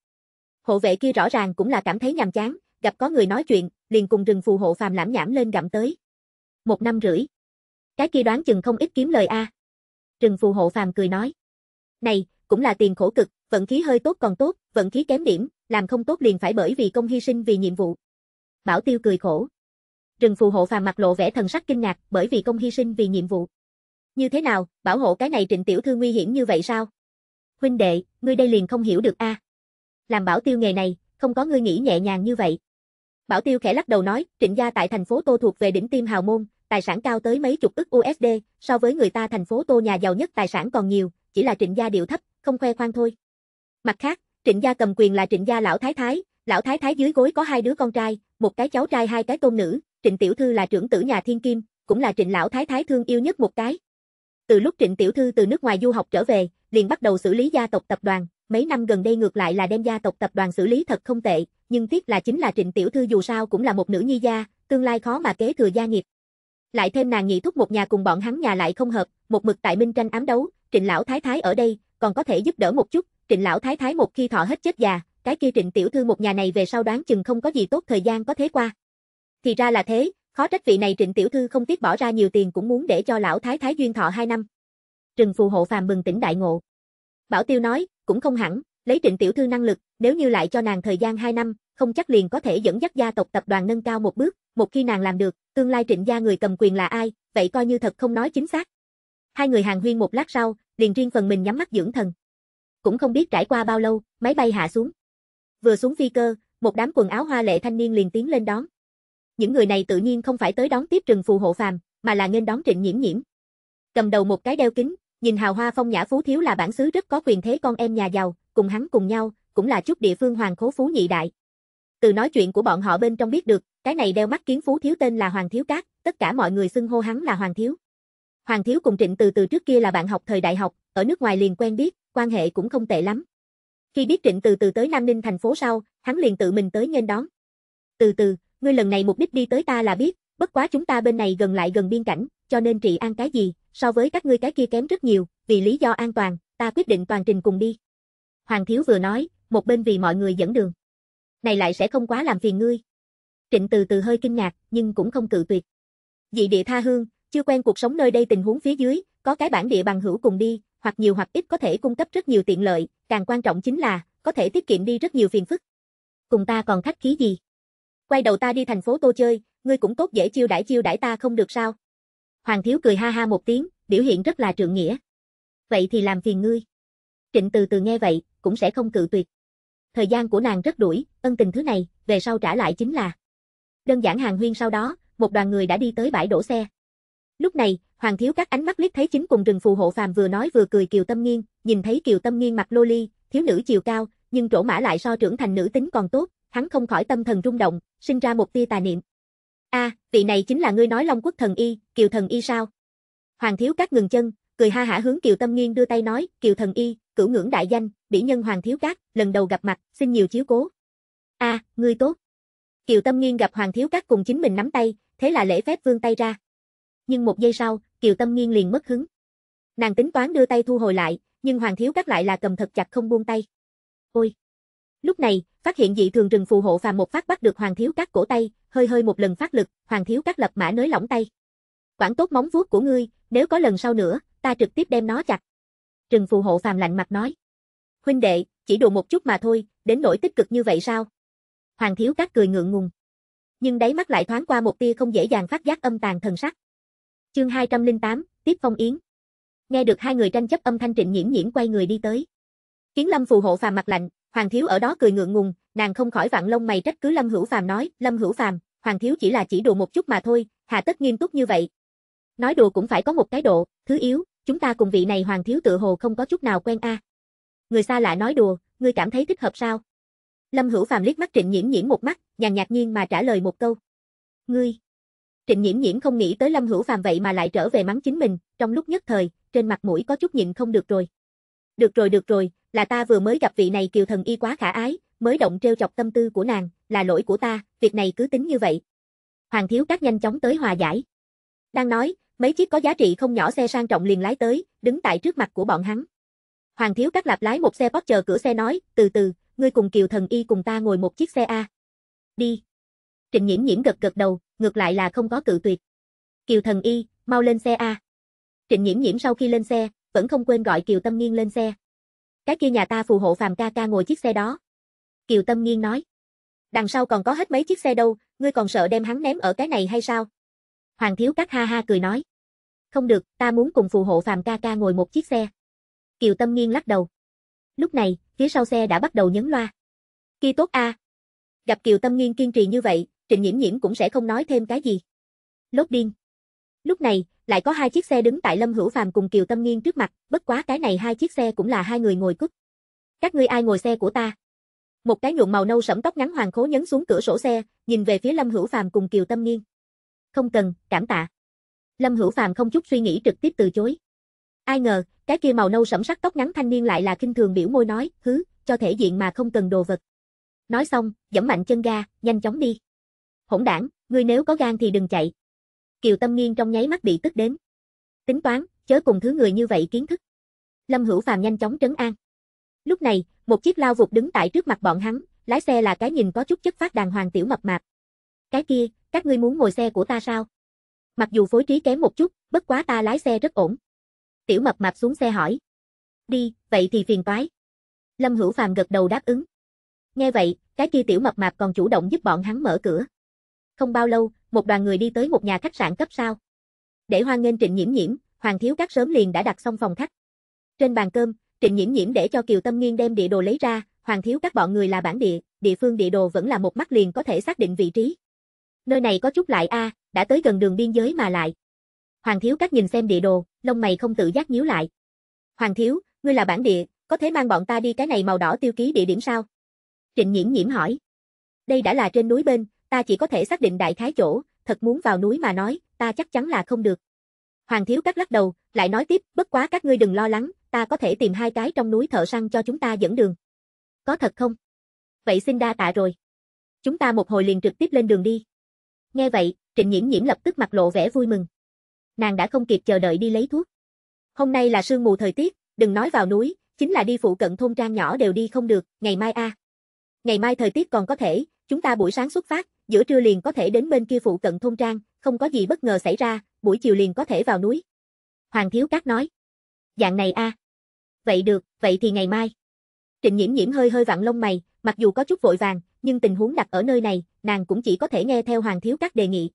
Hộ vệ kia rõ ràng cũng là cảm thấy nhàm chán, gặp có người nói chuyện, liền cùng trần Phù hộ phàm lãm nhảm lên gặm tới. Một năm rưỡi. Cái kia đoán chừng không ít kiếm lời a. trần Phù hộ phàm cười nói. Này, cũng là tiền khổ cực, vận khí hơi tốt còn tốt, vận khí kém điểm, làm không tốt liền phải bởi vì công hy sinh vì nhiệm vụ. Bảo Tiêu cười khổ. Trừng Phù hộ phàm mặt lộ vẻ thần sắc kinh ngạc, bởi vì công hy sinh vì nhiệm vụ. Như thế nào, bảo hộ cái này Trịnh tiểu thư nguy hiểm như vậy sao? Huynh đệ, ngươi đây liền không hiểu được a. À? Làm bảo tiêu nghề này, không có ngươi nghĩ nhẹ nhàng như vậy. Bảo tiêu khẽ lắc đầu nói, Trịnh gia tại thành phố Tô thuộc về đỉnh tim hào môn, tài sản cao tới mấy chục ức USD, so với người ta thành phố Tô nhà giàu nhất tài sản còn nhiều, chỉ là Trịnh gia điệu thấp, không khoe khoang thôi. Mặt khác, Trịnh gia cầm quyền là Trịnh gia lão thái thái, lão thái thái dưới gối có hai đứa con trai, một cái cháu trai hai cái tôn nữ, Trịnh tiểu thư là trưởng tử nhà Thiên Kim, cũng là Trịnh lão thái thái thương yêu nhất một cái. Từ lúc Trịnh Tiểu Thư từ nước ngoài du học trở về, liền bắt đầu xử lý gia tộc tập đoàn, mấy năm gần đây ngược lại là đem gia tộc tập đoàn xử lý thật không tệ, nhưng tiếc là chính là Trịnh Tiểu Thư dù sao cũng là một nữ nhi gia, tương lai khó mà kế thừa gia nghiệp. Lại thêm nàng nhị thúc một nhà cùng bọn hắn nhà lại không hợp, một mực tại minh tranh ám đấu, Trịnh lão thái thái ở đây, còn có thể giúp đỡ một chút, Trịnh lão thái thái một khi thọ hết chết già, cái kia Trịnh tiểu thư một nhà này về sau đoán chừng không có gì tốt thời gian có thế qua. Thì ra là thế, Khó trách vị này trịnh tiểu thư không tiếc bỏ ra nhiều tiền cũng muốn để cho lão thái thái duyên thọ hai năm. Trừng phù hộ phàm mừng tỉnh đại ngộ. Bảo tiêu nói, cũng không hẳn, lấy trịnh tiểu thư năng lực, nếu như lại cho nàng thời gian hai năm, không chắc liền có thể dẫn dắt gia tộc tập đoàn nâng cao một bước, một khi nàng làm được, tương lai trịnh gia người cầm quyền là ai, vậy coi như thật không nói chính xác. Hai người hàng huyên một lát sau, liền riêng phần mình nhắm mắt dưỡng thần. Cũng không biết trải qua bao lâu, máy bay hạ xuống. Vừa xuống phi cơ, một đám quần áo hoa lệ thanh niên liền tiến lên đón những người này tự nhiên không phải tới đón tiếp Trừng Phù hộ phàm, mà là nghênh đón Trịnh Nhiễm Nhiễm. Cầm đầu một cái đeo kính, nhìn hào hoa phong nhã phú thiếu là bản xứ rất có quyền thế con em nhà giàu, cùng hắn cùng nhau, cũng là chút địa phương hoàng khố phú nhị đại. Từ nói chuyện của bọn họ bên trong biết được, cái này đeo mắt kiến phú thiếu tên là Hoàng Thiếu Cát, tất cả mọi người xưng hô hắn là Hoàng Thiếu. Hoàng Thiếu cùng Trịnh Từ từ trước kia là bạn học thời đại học, ở nước ngoài liền quen biết, quan hệ cũng không tệ lắm. Khi biết Trịnh Từ từ tới Nam Ninh thành phố sau, hắn liền tự mình tới nghênh đón. Từ từ, ngươi lần này mục đích đi tới ta là biết, bất quá chúng ta bên này gần lại gần biên cảnh, cho nên trị an cái gì, so với các ngươi cái kia kém rất nhiều, vì lý do an toàn, ta quyết định toàn trình cùng đi. Hoàng thiếu vừa nói, một bên vì mọi người dẫn đường. Này lại sẽ không quá làm phiền ngươi. Trịnh từ từ hơi kinh ngạc, nhưng cũng không cự tuyệt. Dị địa tha hương, chưa quen cuộc sống nơi đây tình huống phía dưới, có cái bản địa bằng hữu cùng đi, hoặc nhiều hoặc ít có thể cung cấp rất nhiều tiện lợi, càng quan trọng chính là, có thể tiết kiệm đi rất nhiều phiền phức. Cùng ta còn khách khí gì? quay đầu ta đi thành phố Tô chơi, ngươi cũng tốt dễ chiêu đãi chiêu đãi ta không được sao? Hoàng thiếu cười ha ha một tiếng, biểu hiện rất là trượng nghĩa. Vậy thì làm phiền ngươi. Trịnh từ từ nghe vậy, cũng sẽ không cự tuyệt. Thời gian của nàng rất đuổi, ân tình thứ này, về sau trả lại chính là. Đơn giản hàng huyên sau đó, một đoàn người đã đi tới bãi đổ xe. Lúc này, Hoàng thiếu các ánh mắt liếc thấy chính cùng rừng phù hộ phàm vừa nói vừa cười Kiều Tâm Nghiên, nhìn thấy Kiều Tâm Nghiên mặt lô ly, thiếu nữ chiều cao, nhưng trổ mã lại so trưởng thành nữ tính còn tốt, hắn không khỏi tâm thần rung động, sinh ra một tia tà niệm. A, à, vị này chính là ngươi nói Long Quốc thần y, Kiều thần y sao? Hoàng thiếu các ngừng chân, cười ha hả hướng Kiều Tâm Nghiên đưa tay nói, "Kiều thần y, cửu ngưỡng đại danh, bỉ nhân Hoàng thiếu các, lần đầu gặp mặt, xin nhiều chiếu cố." "A, à, ngươi tốt." Kiều Tâm Nghiên gặp Hoàng thiếu các cùng chính mình nắm tay, thế là lễ phép vươn tay ra. Nhưng một giây sau, Kiều Tâm Nghiên liền mất hứng. Nàng tính toán đưa tay thu hồi lại, nhưng Hoàng thiếu các lại là cầm thật chặt không buông tay. "Ôi." Lúc này, phát hiện dị thường rừng phù hộ phàm một phát bắt được Hoàng Thiếu Các cổ tay, hơi hơi một lần phát lực, Hoàng Thiếu Các lập mã nới lỏng tay. Quản tốt móng vuốt của ngươi, nếu có lần sau nữa, ta trực tiếp đem nó chặt. Trừng phù hộ phàm lạnh mặt nói. Huynh đệ, chỉ đùa một chút mà thôi, đến nỗi tích cực như vậy sao? Hoàng Thiếu Các cười ngượng ngùng. Nhưng đáy mắt lại thoáng qua một tia không dễ dàng phát giác âm tàn thần sắc. Chương 208, Tiếp Phong Yến. Nghe được hai người tranh chấp âm thanh Trịnh Nhiễm Nhiễm quay người đi tới. Kiến Lâm phù hộ phàm mặt lạnh, Hoàng thiếu ở đó cười ngượng ngùng, nàng không khỏi vặn lông mày trách cứ Lâm Hữu Phàm nói, "Lâm Hữu Phàm, Hoàng thiếu chỉ là chỉ đùa một chút mà thôi, hà tất nghiêm túc như vậy?" Nói đùa cũng phải có một cái độ, thứ yếu, chúng ta cùng vị này Hoàng thiếu tự hồ không có chút nào quen a. À. Người xa lạ nói đùa, ngươi cảm thấy thích hợp sao? Lâm Hữu Phàm liếc mắt Trịnh Nhiễm Nhiễm một mắt, nhàn nhạt nhiên mà trả lời một câu. "Ngươi?" Trịnh Nhiễm Nhiễm không nghĩ tới Lâm Hữu Phàm vậy mà lại trở về mắng chính mình, trong lúc nhất thời, trên mặt mũi có chút nhịn không được rồi. "Được rồi được rồi, là ta vừa mới gặp vị này kiều thần y quá khả ái, mới động trêu chọc tâm tư của nàng, là lỗi của ta, việc này cứ tính như vậy. Hoàng thiếu các nhanh chóng tới hòa giải. Đang nói, mấy chiếc có giá trị không nhỏ xe sang trọng liền lái tới, đứng tại trước mặt của bọn hắn. Hoàng thiếu các lạp lái một xe bót chờ cửa xe nói, từ từ, ngươi cùng kiều thần y cùng ta ngồi một chiếc xe A. Đi. Trịnh nhiễm nhiễm gật gật đầu, ngược lại là không có cự tuyệt. Kiều thần y, mau lên xe A. Trịnh nhiễm nhiễm sau khi lên xe, vẫn không quên gọi Kiều Tâm Nghiên lên xe, cái kia nhà ta phù hộ phàm ca ca ngồi chiếc xe đó. Kiều Tâm Nghiên nói. Đằng sau còn có hết mấy chiếc xe đâu, ngươi còn sợ đem hắn ném ở cái này hay sao? Hoàng Thiếu Cát ha ha cười nói. Không được, ta muốn cùng phù hộ phàm ca ca ngồi một chiếc xe. Kiều Tâm Nghiên lắc đầu. Lúc này, phía sau xe đã bắt đầu nhấn loa. Kia tốt a. Gặp Kiều Tâm Nghiên kiên trì như vậy, Trịnh Nhiễm Nhiễm cũng sẽ không nói thêm cái gì. Lốt điên. Lúc này, lại có hai chiếc xe đứng tại Lâm Hữu Phàm cùng Kiều Tâm Nghiên trước mặt, bất quá cái này hai chiếc xe cũng là hai người ngồi cút. Các ngươi ai ngồi xe của ta? Một cái nhuộm màu nâu sẫm tóc ngắn hoàng khố nhấn xuống cửa sổ xe, nhìn về phía Lâm Hữu Phàm cùng Kiều Tâm Nghiên. Không cần, cảm tạ. Lâm Hữu Phàm không chút suy nghĩ trực tiếp từ chối. Ai ngờ, cái kia màu nâu sẫm sắc tóc ngắn thanh niên lại là kinh thường biểu môi nói, "Hứ, cho thể diện mà không cần đồ vật." Nói xong, giẫm mạnh chân ga, nhanh chóng đi. Hỗn đảng, ngươi nếu có gan thì đừng chạy, Kiều Tâm Nghiên trong nháy mắt bị tức đến. Tính toán, chớ cùng thứ người như vậy kiến thức. Lâm Hữu Phàm nhanh chóng trấn an. Lúc này, một chiếc lao vụt đứng tại trước mặt bọn hắn, lái xe là cái nhìn có chút chất phát đàng hoàng tiểu mập mạp. Cái kia, các ngươi muốn ngồi xe của ta sao? Mặc dù phối trí kém một chút, bất quá ta lái xe rất ổn. Tiểu mập mạp xuống xe hỏi. Đi, vậy thì phiền toái. Lâm Hữu Phàm gật đầu đáp ứng. Nghe vậy, cái kia tiểu mập mạp còn chủ động giúp bọn hắn mở cửa. Không bao lâu, một đoàn người đi tới một nhà khách sạn cấp sao. Để hoan nghênh Trịnh Nhiễm Nhiễm, Hoàng Thiếu Cát sớm liền đã đặt xong phòng khách. Trên bàn cơm, Trịnh Nhiễm Nhiễm để cho Kiều Tâm Nghiên đem địa đồ lấy ra, Hoàng Thiếu Cát bọn người là bản địa, địa phương địa đồ vẫn là một mắt liền có thể xác định vị trí. Nơi này có chút lại a, đã tới gần đường biên giới mà lại. Hoàng Thiếu Cát nhìn xem địa đồ, lông mày không tự giác nhíu lại. Hoàng Thiếu, ngươi là bản địa, có thể mang bọn ta đi cái này màu đỏ tiêu ký địa điểm sao? Trịnh Nhiễm Nhiễm hỏi. Đây đã là trên núi bên, ta chỉ có thể xác định đại khái chỗ, thật muốn vào núi mà nói, ta chắc chắn là không được. Hoàng thiếu các lắc đầu, lại nói tiếp, bất quá các ngươi đừng lo lắng, ta có thể tìm hai cái trong núi thợ săn cho chúng ta dẫn đường. Có thật không? Vậy xin đa tạ rồi. Chúng ta một hồi liền trực tiếp lên đường đi. Nghe vậy, Trịnh Nhiễm Nhiễm lập tức mặt lộ vẻ vui mừng. Nàng đã không kịp chờ đợi đi lấy thuốc. Hôm nay là sương mù thời tiết, đừng nói vào núi, chính là đi phụ cận thôn trang nhỏ đều đi không được, ngày mai a. À. Ngày mai thời tiết còn có thể, chúng ta buổi sáng xuất phát, giữa trưa liền có thể đến bên kia phụ cận thôn trang, không có gì bất ngờ xảy ra, buổi chiều liền có thể vào núi. Hoàng Thiếu Cát nói. Dạng này a à. Vậy được, vậy thì ngày mai. Trịnh nhiễm nhiễm hơi hơi vặn lông mày, mặc dù có chút vội vàng, nhưng tình huống đặt ở nơi này, nàng cũng chỉ có thể nghe theo Hoàng Thiếu Cát đề nghị.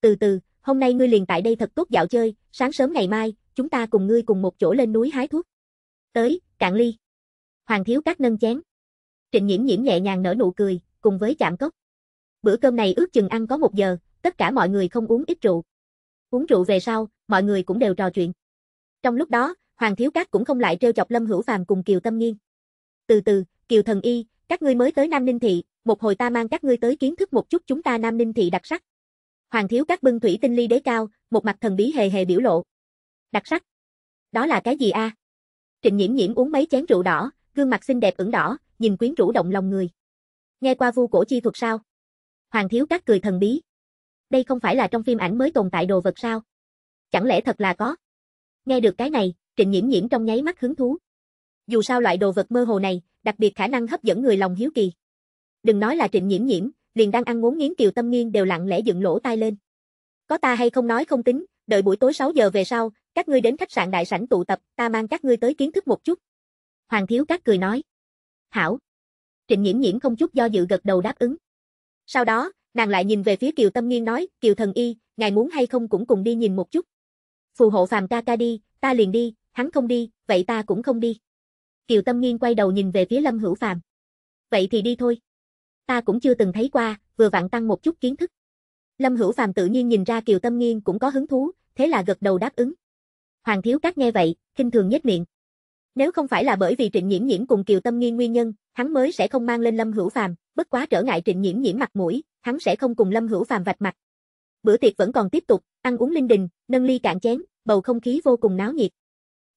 Từ từ, hôm nay ngươi liền tại đây thật tốt dạo chơi, sáng sớm ngày mai, chúng ta cùng ngươi cùng một chỗ lên núi hái thuốc. Tới, cạn ly. Hoàng Thiếu Cát nâng chén. Trịnh nhiễm nhiễm nhẹ nhàng nở nụ cười, cùng với chạm cốc. Bữa cơm này ước chừng ăn có một giờ, tất cả mọi người không uống ít rượu. Uống rượu về sau, mọi người cũng đều trò chuyện. Trong lúc đó, Hoàng Thiếu Cát cũng không lại trêu chọc Lâm Hữu Phàm cùng Kiều Tâm Nghiên. Từ từ, Kiều Thần Y, các ngươi mới tới Nam Ninh Thị, một hồi ta mang các ngươi tới kiến thức một chút chúng ta Nam Ninh Thị đặc sắc. Hoàng Thiếu Cát bưng thủy tinh ly đế cao, một mặt thần bí hề hề biểu lộ. Đặc sắc? Đó là cái gì a? À? Trịnh Nhiễm Nhiễm uống mấy chén rượu đỏ, gương mặt xinh đẹp ửng đỏ, nhìn quyến rũ động lòng người. Nghe qua vu cổ chi thuật sao? Hoàng Thiếu Các cười thần bí. Đây không phải là trong phim ảnh mới tồn tại đồ vật sao? Chẳng lẽ thật là có? Nghe được cái này, Trịnh Nhiễm Nhiễm trong nháy mắt hứng thú. Dù sao loại đồ vật mơ hồ này, đặc biệt khả năng hấp dẫn người lòng hiếu kỳ. Đừng nói là Trịnh Nhiễm Nhiễm, liền đang ăn muốn nghiến Kiều Tâm Nghiên đều lặng lẽ dựng lỗ tai lên. Có ta hay không nói không tính, đợi buổi tối 6 giờ về sau, các ngươi đến khách sạn đại sảnh tụ tập, ta mang các ngươi tới kiến thức một chút. Hoàng Thiếu Các cười nói. Hảo. Trịnh Nhiễm Nhiễm không chút do dự gật đầu đáp ứng. Sau đó, nàng lại nhìn về phía Kiều Tâm Nghiên nói, Kiều Thần Y, ngài muốn hay không cũng cùng đi nhìn một chút. Phù hộ phàm ca ca đi, ta liền đi, hắn không đi, vậy ta cũng không đi. Kiều Tâm Nghiên quay đầu nhìn về phía Lâm Hữu Phàm. Vậy thì đi thôi. Ta cũng chưa từng thấy qua, vừa vặn tăng một chút kiến thức. Lâm Hữu Phàm tự nhiên nhìn ra Kiều Tâm Nghiên cũng có hứng thú, thế là gật đầu đáp ứng. Hoàng thiếu các nghe vậy, khinh thường nhếch miệng. Nếu không phải là bởi vì Trịnh Nhiễm Nhiễm cùng Kiều Tâm Nghiên nguyên nhân, hắn mới sẽ không mang lên Lâm Hữu Phàm, bất quá trở ngại Trịnh Nhiễm Nhiễm mặt mũi, hắn sẽ không cùng Lâm Hữu Phàm vạch mặt. Bữa tiệc vẫn còn tiếp tục, ăn uống linh đình, nâng ly cạn chén, bầu không khí vô cùng náo nhiệt.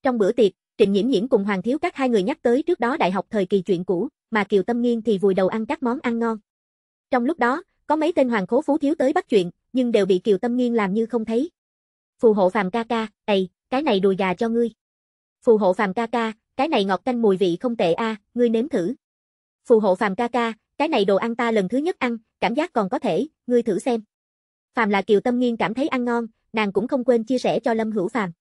Trong bữa tiệc, Trịnh Nhiễm Nhiễm cùng Hoàng Thiếu các hai người nhắc tới trước đó đại học thời kỳ chuyện cũ, mà Kiều Tâm Nghiên thì vùi đầu ăn các món ăn ngon. Trong lúc đó, có mấy tên hoàng khố phú thiếu tới bắt chuyện, nhưng đều bị Kiều Tâm Nghiên làm như không thấy. Phù hộ Phàm ca ca, "Ầy, cái này đùi gà cho ngươi." Phù hộ phàm ca ca, cái này ngọt canh mùi vị không tệ a, à, ngươi nếm thử. Phù hộ phàm ca ca, cái này đồ ăn ta lần thứ nhất ăn, cảm giác còn có thể, ngươi thử xem. Phàm là Kiều Tâm Nghiên cảm thấy ăn ngon, nàng cũng không quên chia sẻ cho Lâm Hữu Phàm.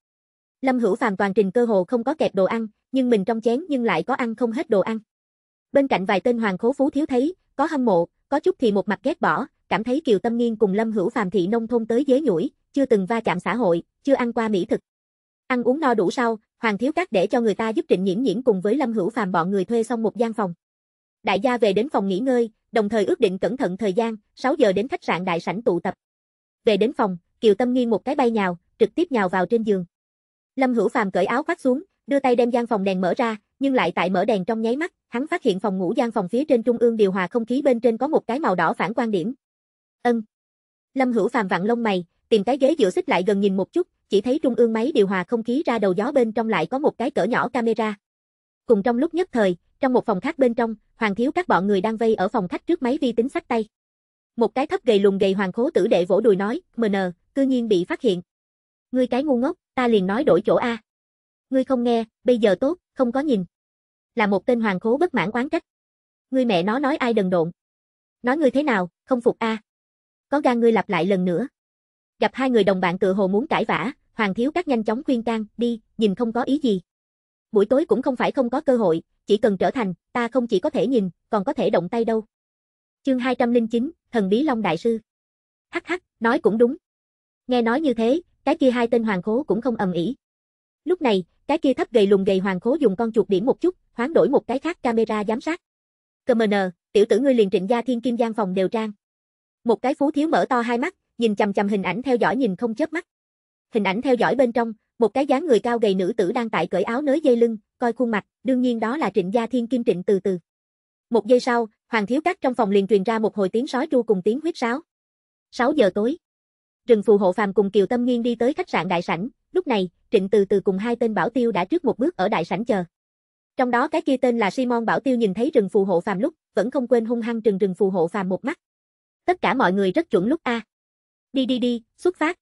Lâm Hữu Phàm toàn trình cơ hồ không có kẹp đồ ăn, nhưng mình trong chén nhưng lại có ăn không hết đồ ăn. Bên cạnh vài tên hoàng khố phú thiếu thấy, có hâm mộ, có chút thì một mặt ghét bỏ, cảm thấy Kiều Tâm Nghiên cùng Lâm Hữu Phàm thị nông thôn tới dế nhủi, chưa từng va chạm xã hội, chưa ăn qua mỹ thực. Ăn uống no đủ sau, Hoàng Thiếu Các để cho người ta giúp Trịnh Nhiễm Nhiễm cùng với Lâm Hữu Phàm bọn người thuê xong một gian phòng. Đại gia về đến phòng nghỉ ngơi, đồng thời ước định cẩn thận thời gian, 6 giờ đến khách sạn đại sảnh tụ tập. Về đến phòng, Kiều Tâm nghiêng một cái bay nhào, trực tiếp nhào vào trên giường. Lâm Hữu Phàm cởi áo khoác xuống, đưa tay đem gian phòng đèn mở ra, nhưng lại tại mở đèn trong nháy mắt, hắn phát hiện phòng ngủ gian phòng phía trên trung ương điều hòa không khí bên trên có một cái màu đỏ phản quan điểm. Ân. Lâm Hữu Phàm vặn lông mày, tìm cái ghế dựa xích lại gần nhìn một chút, chỉ thấy trung ương máy điều hòa không khí ra đầu gió bên trong lại có một cái cỡ nhỏ camera. Cùng trong lúc nhất thời, trong một phòng khác bên trong, Hoàng Thiếu các bọn người đang vây ở phòng khách trước máy vi tính sách tay. Một cái thấp gầy lùn gầy Hoàng Khố tử đệ vỗ đùi nói, mờ nờ, cư nhiên bị phát hiện. Ngươi cái ngu ngốc, ta liền nói đổi chỗ A. Ngươi không nghe, bây giờ tốt, không có nhìn. Là một tên Hoàng Khố bất mãn oán trách. Ngươi mẹ nó nói ai đần độn. Nói ngươi thế nào, không phục A. Có gan ngươi lặp lại lần nữa gặp hai người đồng bạn tự hồ muốn cãi vã, Hoàng Thiếu Các nhanh chóng khuyên can, đi, nhìn không có ý gì. Buổi tối cũng không phải không có cơ hội, chỉ cần trở thành, ta không chỉ có thể nhìn, còn có thể động tay đâu. Chương 209, Thần Bí Long Đại Sư Hắc hắc, nói cũng đúng. Nghe nói như thế, cái kia hai tên hoàng khố cũng không ầm ĩ. Lúc này, cái kia thấp gầy lùn gầy hoàng khố dùng con chuột điểm một chút, hoán đổi một cái khác camera giám sát. Cơ mờ nờ, tiểu tử ngươi liền trịnh gia thiên kim giang phòng đều trang. Một cái phú thiếu mở to hai mắt, nhìn chằm chằm hình ảnh theo dõi nhìn không chớp mắt. Hình ảnh theo dõi bên trong, một cái dáng người cao gầy nữ tử đang tại cởi áo nới dây lưng, coi khuôn mặt, đương nhiên đó là Trịnh Gia Thiên Kim Trịnh từ từ. Một giây sau, Hoàng Thiếu Cát trong phòng liền truyền ra một hồi tiếng sói tru cùng tiếng huyết sáo. 6 giờ tối. Trừng Phù Hộ Phàm cùng Kiều Tâm Nghiên đi tới khách sạn đại sảnh, lúc này, Trịnh Từ Từ cùng hai tên bảo tiêu đã trước một bước ở đại sảnh chờ. Trong đó cái kia tên là Simon bảo tiêu nhìn thấy Trừng Phù Hộ Phàm lúc, vẫn không quên hung hăng trừng Trừng Phù Hộ Phàm một mắt. Tất cả mọi người rất chuẩn lúc a. À. Đi đi đi, xuất phát.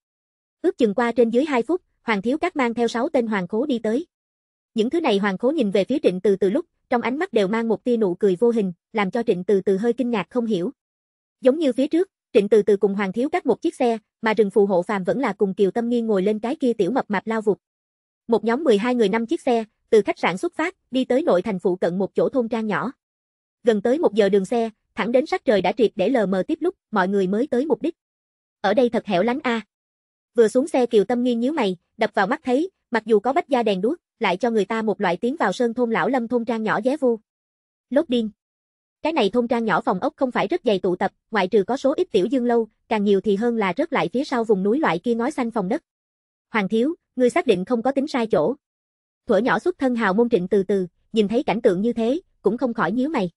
Ước chừng qua trên dưới 2 phút, Hoàng Thiếu Các mang theo 6 tên hoàng khố đi tới. Những thứ này hoàng khố nhìn về phía Trịnh Từ từ lúc, trong ánh mắt đều mang một tia nụ cười vô hình, làm cho Trịnh Từ từ hơi kinh ngạc không hiểu. Giống như phía trước, Trịnh Từ từ cùng Hoàng Thiếu Các một chiếc xe, mà rừng phù hộ phàm vẫn là cùng Kiều Tâm Nghiên ngồi lên cái kia tiểu mập mạp lao vụt. Một nhóm 12 người năm chiếc xe, từ khách sạn xuất phát, đi tới nội thành phụ cận một chỗ thôn trang nhỏ. Gần tới một giờ đường xe, thẳng đến sắc trời đã triệt để lờ mờ tiếp lúc, mọi người mới tới mục đích ở đây thật hẻo lánh a. À. Vừa xuống xe Kiều Tâm nghiêng nhíu mày, đập vào mắt thấy, mặc dù có bách gia đèn đuốc, lại cho người ta một loại tiếng vào sơn thôn lão lâm thôn trang nhỏ vé vu. Lốt điên. Cái này thôn trang nhỏ phòng ốc không phải rất dày tụ tập, ngoại trừ có số ít tiểu dương lâu, càng nhiều thì hơn là rất lại phía sau vùng núi loại kia ngói xanh phòng đất. Hoàng thiếu, ngươi xác định không có tính sai chỗ. Thuở nhỏ xuất thân hào môn trịnh từ từ, nhìn thấy cảnh tượng như thế, cũng không khỏi nhíu mày.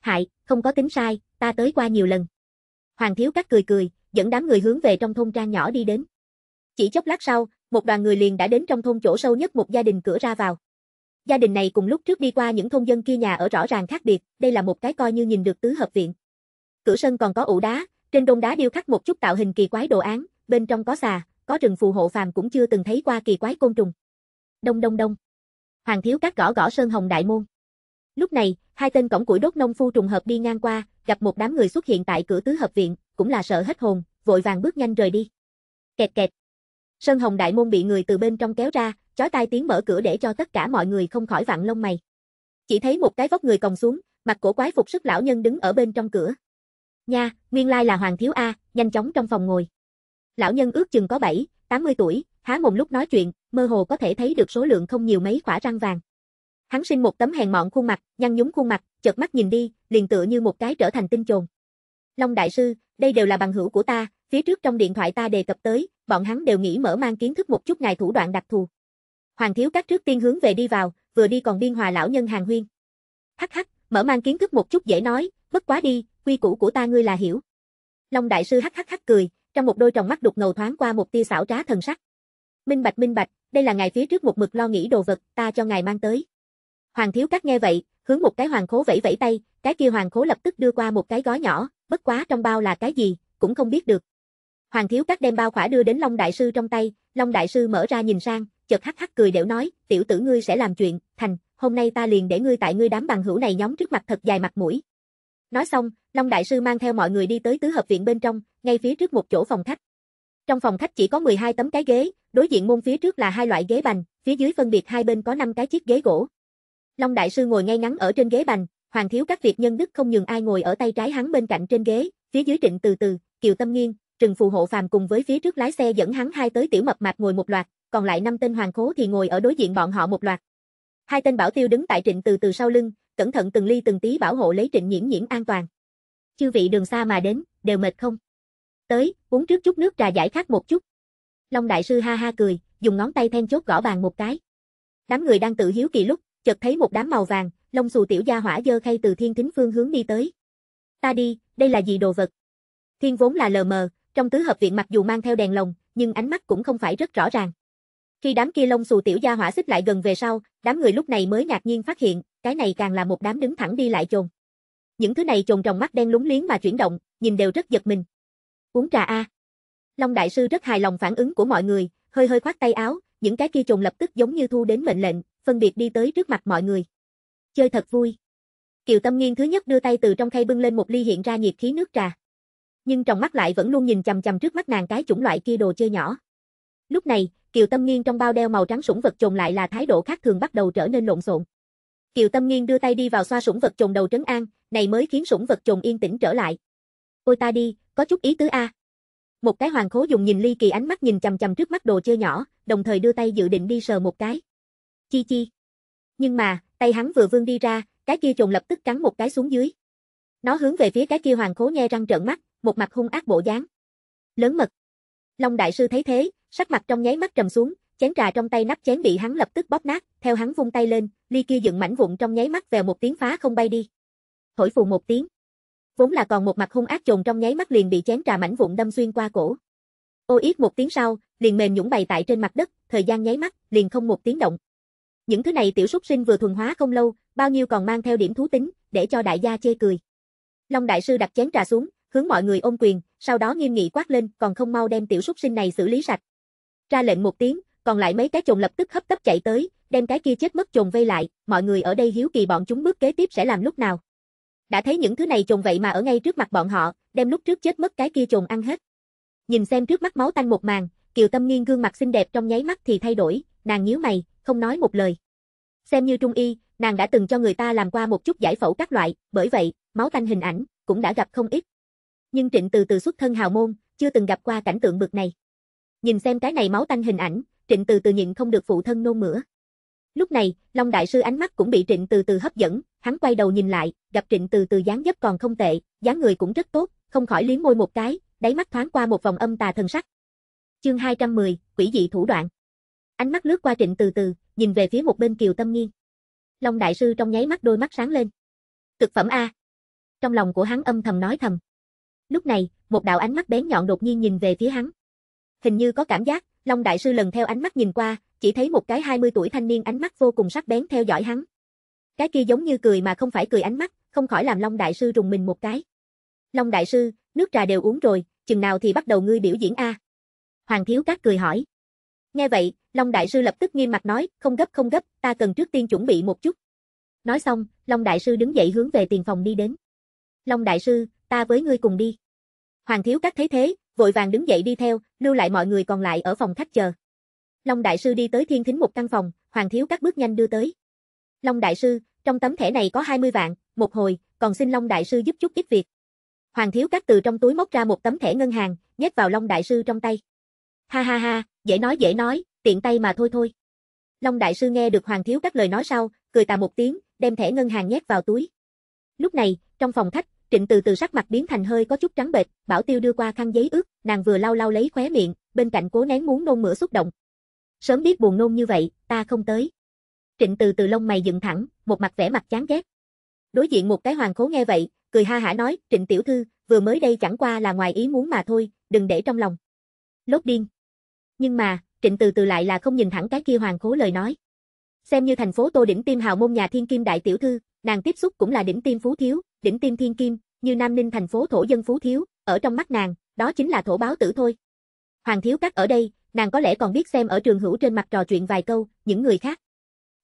Hại, không có tính sai, ta tới qua nhiều lần. Hoàng thiếu các cười cười, dẫn đám người hướng về trong thôn trang nhỏ đi đến. Chỉ chốc lát sau, một đoàn người liền đã đến trong thôn chỗ sâu nhất một gia đình cửa ra vào. Gia đình này cùng lúc trước đi qua những thôn dân kia nhà ở rõ ràng khác biệt, đây là một cái coi như nhìn được tứ hợp viện. Cửa sân còn có ụ đá, trên đông đá điêu khắc một chút tạo hình kỳ quái đồ án, bên trong có xà, có rừng phù hộ phàm cũng chưa từng thấy qua kỳ quái côn trùng. Đông đông đông. Hoàng thiếu các gõ gõ sơn hồng đại môn. Lúc này, hai tên cổng củi đốt nông phu trùng hợp đi ngang qua, gặp một đám người xuất hiện tại cửa tứ hợp viện, cũng là sợ hết hồn, vội vàng bước nhanh rời đi. Kẹt kẹt. Sơn Hồng đại môn bị người từ bên trong kéo ra, chói tai tiếng mở cửa để cho tất cả mọi người không khỏi vặn lông mày. Chỉ thấy một cái vóc người còng xuống, mặt cổ quái phục sức lão nhân đứng ở bên trong cửa. Nha, nguyên lai là Hoàng thiếu a, nhanh chóng trong phòng ngồi. Lão nhân ước chừng có 7, 80 tuổi, há mồm lúc nói chuyện, mơ hồ có thể thấy được số lượng không nhiều mấy quả răng vàng. Hắn sinh một tấm hèn mọn khuôn mặt, nhăn nhúm khuôn mặt, chợt mắt nhìn đi, liền tựa như một cái trở thành tinh chồn. Long đại sư, đây đều là bằng hữu của ta, phía trước trong điện thoại ta đề cập tới, bọn hắn đều nghĩ mở mang kiến thức một chút ngài thủ đoạn đặc thù. Hoàng thiếu các trước tiên hướng về đi vào, vừa đi còn biên hòa lão nhân hàng huyên. Hắc hắc, mở mang kiến thức một chút dễ nói, bất quá đi, quy củ của ta ngươi là hiểu. Long đại sư hắc hắc hắc cười, trong một đôi tròng mắt đục ngầu thoáng qua một tia xảo trá thần sắc. Minh bạch minh bạch, đây là ngài phía trước một mực lo nghĩ đồ vật, ta cho ngài mang tới. Hoàng thiếu các nghe vậy, hướng một cái hoàng khố vẫy vẫy tay, cái kia hoàng khố lập tức đưa qua một cái gói nhỏ, bất quá trong bao là cái gì, cũng không biết được. Hoàng thiếu các đem bao khỏa đưa đến Long đại sư trong tay, Long đại sư mở ra nhìn sang, chợt hắc hắc cười đểu nói, tiểu tử ngươi sẽ làm chuyện, thành, hôm nay ta liền để ngươi tại ngươi đám bằng hữu này nhóm trước mặt thật dài mặt mũi. Nói xong, Long đại sư mang theo mọi người đi tới tứ hợp viện bên trong, ngay phía trước một chỗ phòng khách. Trong phòng khách chỉ có 12 tấm cái ghế, đối diện môn phía trước là hai loại ghế bành, phía dưới phân biệt hai bên có 5 cái chiếc ghế gỗ. Long Đại Sư ngồi ngay ngắn ở trên ghế bành, Hoàng Thiếu các việc nhân đức không nhường ai ngồi ở tay trái hắn bên cạnh trên ghế, phía dưới trịnh từ từ, Kiều Tâm Nghiên, Trừng Phù Hộ Phàm cùng với phía trước lái xe dẫn hắn hai tới tiểu mập mạp ngồi một loạt, còn lại năm tên hoàng khố thì ngồi ở đối diện bọn họ một loạt. Hai tên bảo tiêu đứng tại trịnh từ từ sau lưng, cẩn thận từng ly từng tí bảo hộ lấy trịnh nhiễm nhiễm an toàn. Chư vị đường xa mà đến, đều mệt không? Tới, uống trước chút nước trà giải khát một chút. Long Đại Sư ha ha cười, dùng ngón tay then chốt gõ bàn một cái. Đám người đang tự hiếu kỳ lúc, chợt thấy một đám màu vàng, lông xù tiểu gia hỏa dơ khay từ thiên kính phương hướng đi tới. Ta đi, đây là gì đồ vật? Thiên vốn là lờ mờ, trong tứ hợp viện mặc dù mang theo đèn lồng, nhưng ánh mắt cũng không phải rất rõ ràng. Khi đám kia lông xù tiểu gia hỏa xích lại gần về sau, đám người lúc này mới ngạc nhiên phát hiện, cái này càng là một đám đứng thẳng đi lại chồn. Những thứ này chồn trong mắt đen lúng liếng mà chuyển động, nhìn đều rất giật mình. Uống trà a. Long đại sư rất hài lòng phản ứng của mọi người, hơi hơi khoát tay áo, những cái kia chồn lập tức giống như thu đến mệnh lệnh, phân biệt đi tới trước mặt mọi người. Chơi thật vui. Kiều Tâm Nghiên thứ nhất đưa tay từ trong khay bưng lên một ly hiện ra nhiệt khí nước trà. Nhưng trong mắt lại vẫn luôn nhìn chằm chằm trước mắt nàng cái chủng loại kia đồ chơi nhỏ. Lúc này, Kiều Tâm Nghiên trong bao đeo màu trắng sủng vật chồn lại là thái độ khác thường bắt đầu trở nên lộn xộn. Kiều Tâm Nghiên đưa tay đi vào xoa sủng vật chồn đầu trấn an, này mới khiến sủng vật chồn yên tĩnh trở lại. "Ôi ta đi, có chút ý tứ a." Một cái hoàng khố dùng nhìn ly kỳ ánh mắt nhìn chằm chằm trước mắt đồ chơi nhỏ, đồng thời đưa tay dự định đi sờ một cái. Chi chi. Nhưng mà, tay hắn vừa vươn đi ra, cái kia trồn lập tức cắn một cái xuống dưới. Nó hướng về phía cái kia hoàng khố nghe răng trợn mắt, một mặt hung ác bộ dáng. Lớn mật. Long đại sư thấy thế, sắc mặt trong nháy mắt trầm xuống, chén trà trong tay nắp chén bị hắn lập tức bóp nát, theo hắn vung tay lên, ly kia dựng mảnh vụn trong nháy mắt vèo một tiếng phá không bay đi. Thổi phù một tiếng. Vốn là còn một mặt hung ác trồn trong nháy mắt liền bị chén trà mảnh vụn đâm xuyên qua cổ. Ô ít một tiếng sau, liền mềm nhũng bày tại trên mặt đất, thời gian nháy mắt, liền không một tiếng động. Những thứ này tiểu súc sinh vừa thuần hóa không lâu, bao nhiêu còn mang theo điểm thú tính, để cho đại gia chê cười. Long đại sư đặt chén trà xuống, hướng mọi người ôm quyền, sau đó nghiêm nghị quát lên, còn không mau đem tiểu súc sinh này xử lý sạch. Ra lệnh một tiếng, còn lại mấy cái trùng lập tức hấp tấp chạy tới, đem cái kia chết mất trùng vây lại, mọi người ở đây hiếu kỳ bọn chúng bước kế tiếp sẽ làm lúc nào. Đã thấy những thứ này trùng vậy mà ở ngay trước mặt bọn họ, đem lúc trước chết mất cái kia trùng ăn hết. Nhìn xem trước mắt máu tanh một màn, Kiều Tâm Nghiên gương mặt xinh đẹp trong nháy mắt thì thay đổi, nàng nhíu mày, không nói một lời. Xem như trung y, nàng đã từng cho người ta làm qua một chút giải phẫu các loại, bởi vậy, máu tanh hình ảnh, cũng đã gặp không ít. Nhưng Trịnh từ từ xuất thân hào môn, chưa từng gặp qua cảnh tượng bực này. Nhìn xem cái này máu tanh hình ảnh, Trịnh từ từ nhịn không được phụ thân nôn mửa. Lúc này, Long Đại Sư ánh mắt cũng bị Trịnh từ từ hấp dẫn, hắn quay đầu nhìn lại, gặp Trịnh từ từ dáng dấp còn không tệ, dáng người cũng rất tốt, không khỏi liếm môi một cái, đáy mắt thoáng qua một vòng âm tà thần sắc. Chương 210, quỷ dị thủ đoạn. Ánh mắt lướt qua Trịnh Từ Từ, nhìn về phía một bên Kiều Tâm Nghiên. Long đại sư trong nháy mắt đôi mắt sáng lên. Cực phẩm a. Trong lòng của hắn âm thầm nói thầm. Lúc này, một đạo ánh mắt bén nhọn đột nhiên nhìn về phía hắn. Hình như có cảm giác, Long đại sư lần theo ánh mắt nhìn qua, chỉ thấy một cái 20 tuổi thanh niên ánh mắt vô cùng sắc bén theo dõi hắn. Cái kia giống như cười mà không phải cười ánh mắt, không khỏi làm Long đại sư rùng mình một cái. Long đại sư, nước trà đều uống rồi, chừng nào thì bắt đầu ngươi biểu diễn a? Hoàng thiếu các cười hỏi. Nghe vậy, Long Đại Sư lập tức nghiêm mặt nói, không gấp không gấp, ta cần trước tiên chuẩn bị một chút. Nói xong, Long Đại Sư đứng dậy hướng về tiền phòng đi đến. Long Đại Sư, ta với ngươi cùng đi. Hoàng Thiếu Các thấy thế, vội vàng đứng dậy đi theo, lưu lại mọi người còn lại ở phòng khách chờ. Long Đại Sư đi tới thiên thính một căn phòng, Hoàng Thiếu Các bước nhanh đưa tới. Long Đại Sư, trong tấm thẻ này có 20 vạn, một hồi, còn xin Long Đại Sư giúp chút ít việc. Hoàng Thiếu Các từ trong túi móc ra một tấm thẻ ngân hàng, nhét vào Long Đại Sư trong tay. Ha ha ha, dễ nói dễ nói, tiện tay mà thôi thôi. Long Đại Sư nghe được Hoàng Thiếu các lời nói sau, cười tà một tiếng, đem thẻ ngân hàng nhét vào túi. Lúc này, trong phòng khách, Trịnh Từ từ sắc mặt biến thành hơi có chút trắng bệch, Bảo Tiêu đưa qua khăn giấy ướt, nàng vừa lau lau lấy khóe miệng, bên cạnh cố nén muốn nôn mửa xúc động. Sớm biết buồn nôn như vậy, ta không tới. Trịnh Từ từ lông mày dựng thẳng, một mặt vẻ mặt chán ghét. Đối diện một cái hoàng khố nghe vậy, cười ha hả nói, "Trịnh tiểu thư, vừa mới đây chẳng qua là ngoài ý muốn mà thôi, đừng để trong lòng." Lốt điên. Nhưng mà, trịnh từ từ lại là không nhìn thẳng cái kia hoàng khố lời nói. Xem như thành phố Tô đỉnh tim hào môn nhà thiên kim đại tiểu thư, nàng tiếp xúc cũng là đỉnh tim phú thiếu, đỉnh tim thiên kim, như Nam Ninh thành phố thổ dân phú thiếu, ở trong mắt nàng, đó chính là thổ báo tử thôi. Hoàng thiếu các ở đây, nàng có lẽ còn biết xem ở trường hữu trên mặt trò chuyện vài câu, những người khác.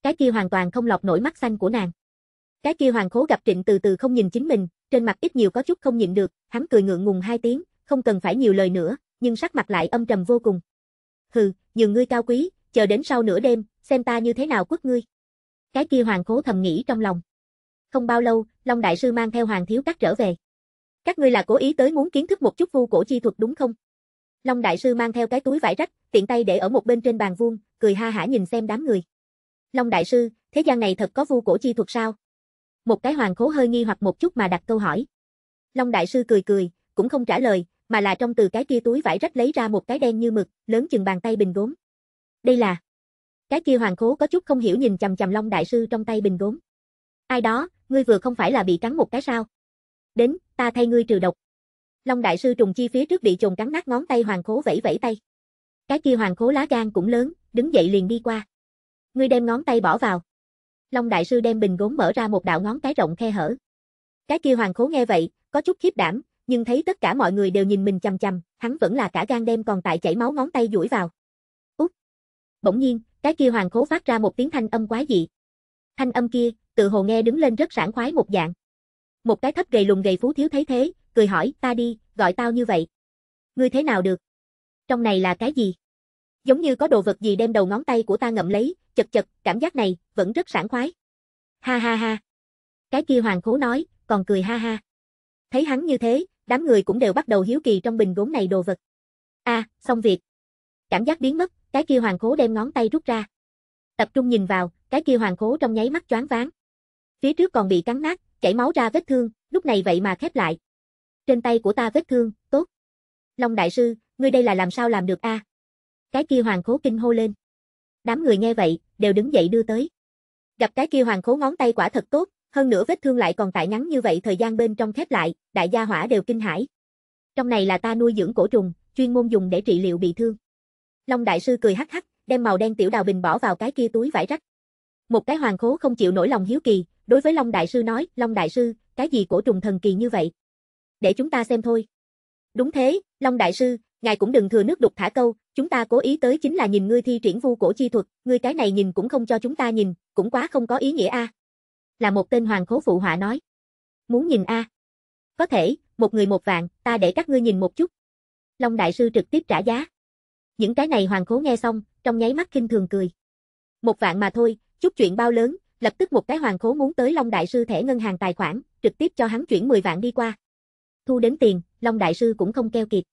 Cái kia hoàn toàn không lọt nổi mắt xanh của nàng. Cái kia hoàng khố gặp trịnh từ từ không nhìn chính mình, trên mặt ít nhiều có chút không nhịn được, hắn cười ngượng ngùng hai tiếng, không cần phải nhiều lời nữa, nhưng sắc mặt lại âm trầm vô cùng hừ, nhường ngươi cao quý, chờ đến sau nửa đêm, xem ta như thế nào quất ngươi. Cái kia hoàng khố thầm nghĩ trong lòng. Không bao lâu, Long Đại Sư mang theo hoàng thiếu cắt trở về. Các ngươi là cố ý tới muốn kiến thức một chút vu cổ chi thuật đúng không? Long Đại Sư mang theo cái túi vải rách, tiện tay để ở một bên trên bàn vuông, cười ha hả nhìn xem đám người. Long Đại Sư, thế gian này thật có vu cổ chi thuật sao? Một cái hoàng khố hơi nghi hoặc một chút mà đặt câu hỏi. Long Đại Sư cười cười, cũng không trả lời, mà là trong từ cái kia túi vải rách lấy ra một cái đen như mực, lớn chừng bàn tay bình gốm. Đây là Cái kia hoàng khố có chút không hiểu nhìn chằm chằm Long đại sư trong tay bình gốm. Ai đó, ngươi vừa không phải là bị cắn một cái sao? Đến, ta thay ngươi trừ độc. Long đại sư trùng chi phía trước bị trùng cắn nát ngón tay hoàng khố vẫy vẫy tay. Cái kia hoàng khố lá gan cũng lớn, đứng dậy liền đi qua. Ngươi đem ngón tay bỏ vào. Long đại sư đem bình gốm mở ra một đạo ngón cái rộng khe hở. Cái kia hoàng khố nghe vậy, có chút khiếp đảm, nhưng thấy tất cả mọi người đều nhìn mình chằm chằm, hắn vẫn là cả gan đem còn tại chảy máu ngón tay duỗi vào. Úp! Bỗng nhiên, cái kia hoàng khố phát ra một tiếng thanh âm quái dị. Thanh âm kia, tự hồ nghe đứng lên rất sảng khoái một dạng. Một cái thấp gầy lùng gầy phú thiếu thấy thế, cười hỏi, ta đi, gọi tao như vậy. Ngươi thế nào được? Trong này là cái gì? Giống như có đồ vật gì đem đầu ngón tay của ta ngậm lấy, chật chật, cảm giác này, vẫn rất sảng khoái. Ha ha ha. Cái kia hoàng khố nói, còn cười ha ha. Thấy hắn như thế, đám người cũng đều bắt đầu hiếu kỳ trong bình gốm này đồ vật. A, à, xong việc. Cảm giác biến mất, cái kia hoàng khố đem ngón tay rút ra. Tập trung nhìn vào, cái kia hoàng khố trong nháy mắt choáng váng. Phía trước còn bị cắn nát, chảy máu ra vết thương, lúc này vậy mà khép lại. Trên tay của ta vết thương, tốt. Long đại sư, ngươi đây là làm sao làm được a? À? Cái kia hoàng khố kinh hô lên. Đám người nghe vậy, đều đứng dậy đưa tới. Gặp cái kia hoàng khố ngón tay quả thật tốt, hơn nữa vết thương lại còn tại ngắn như vậy thời gian bên trong khép lại, đại gia hỏa đều kinh hãi. Trong này là ta nuôi dưỡng cổ trùng, chuyên môn dùng để trị liệu bị thương. Long đại sư cười hắc hắc, đem màu đen tiểu đào bình bỏ vào cái kia túi vải rách. Một cái hoàng khố không chịu nổi lòng hiếu kỳ, đối với Long đại sư nói, Long đại sư, cái gì cổ trùng thần kỳ như vậy? Để chúng ta xem thôi. Đúng thế, Long đại sư, ngài cũng đừng thừa nước đục thả câu, chúng ta cố ý tới chính là nhìn ngươi thi triển vu cổ chi thuật, ngươi cái này nhìn cũng không cho chúng ta nhìn, cũng quá không có ý nghĩa a. À là một tên hoàng khố phụ họa nói. Muốn nhìn a? Có thể, một người một vạn, ta để các ngươi nhìn một chút. Long đại sư trực tiếp trả giá. Những cái này hoàng khố nghe xong, trong nháy mắt kinh thường cười. Một vạn mà thôi, chút chuyện bao lớn, lập tức một cái hoàng khố muốn tới Long đại sư thẻ ngân hàng tài khoản, trực tiếp cho hắn chuyển 10 vạn đi qua. Thu đến tiền, Long đại sư cũng không keo kiệt.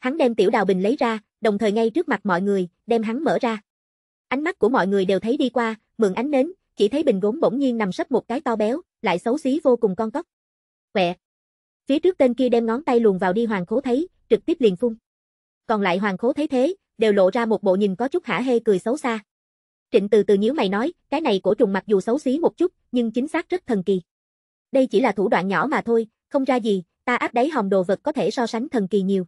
Hắn đem tiểu đào bình lấy ra, đồng thời ngay trước mặt mọi người, đem hắn mở ra. Ánh mắt của mọi người đều thấy đi qua, mượn ánh nến, chỉ thấy bình gốm bỗng nhiên nằm sấp một cái to béo, lại xấu xí vô cùng con cóc. Quẹ. Phía trước tên kia đem ngón tay luồn vào đi hoàng khố thấy, trực tiếp liền phun. Còn lại hoàng khố thấy thế, đều lộ ra một bộ nhìn có chút hả hê cười xấu xa. Trịnh từ từ nhíu mày nói, cái này cổ trùng mặc dù xấu xí một chút, nhưng chính xác rất thần kỳ. Đây chỉ là thủ đoạn nhỏ mà thôi, không ra gì, ta áp đáy hòm đồ vật có thể so sánh thần kỳ nhiều.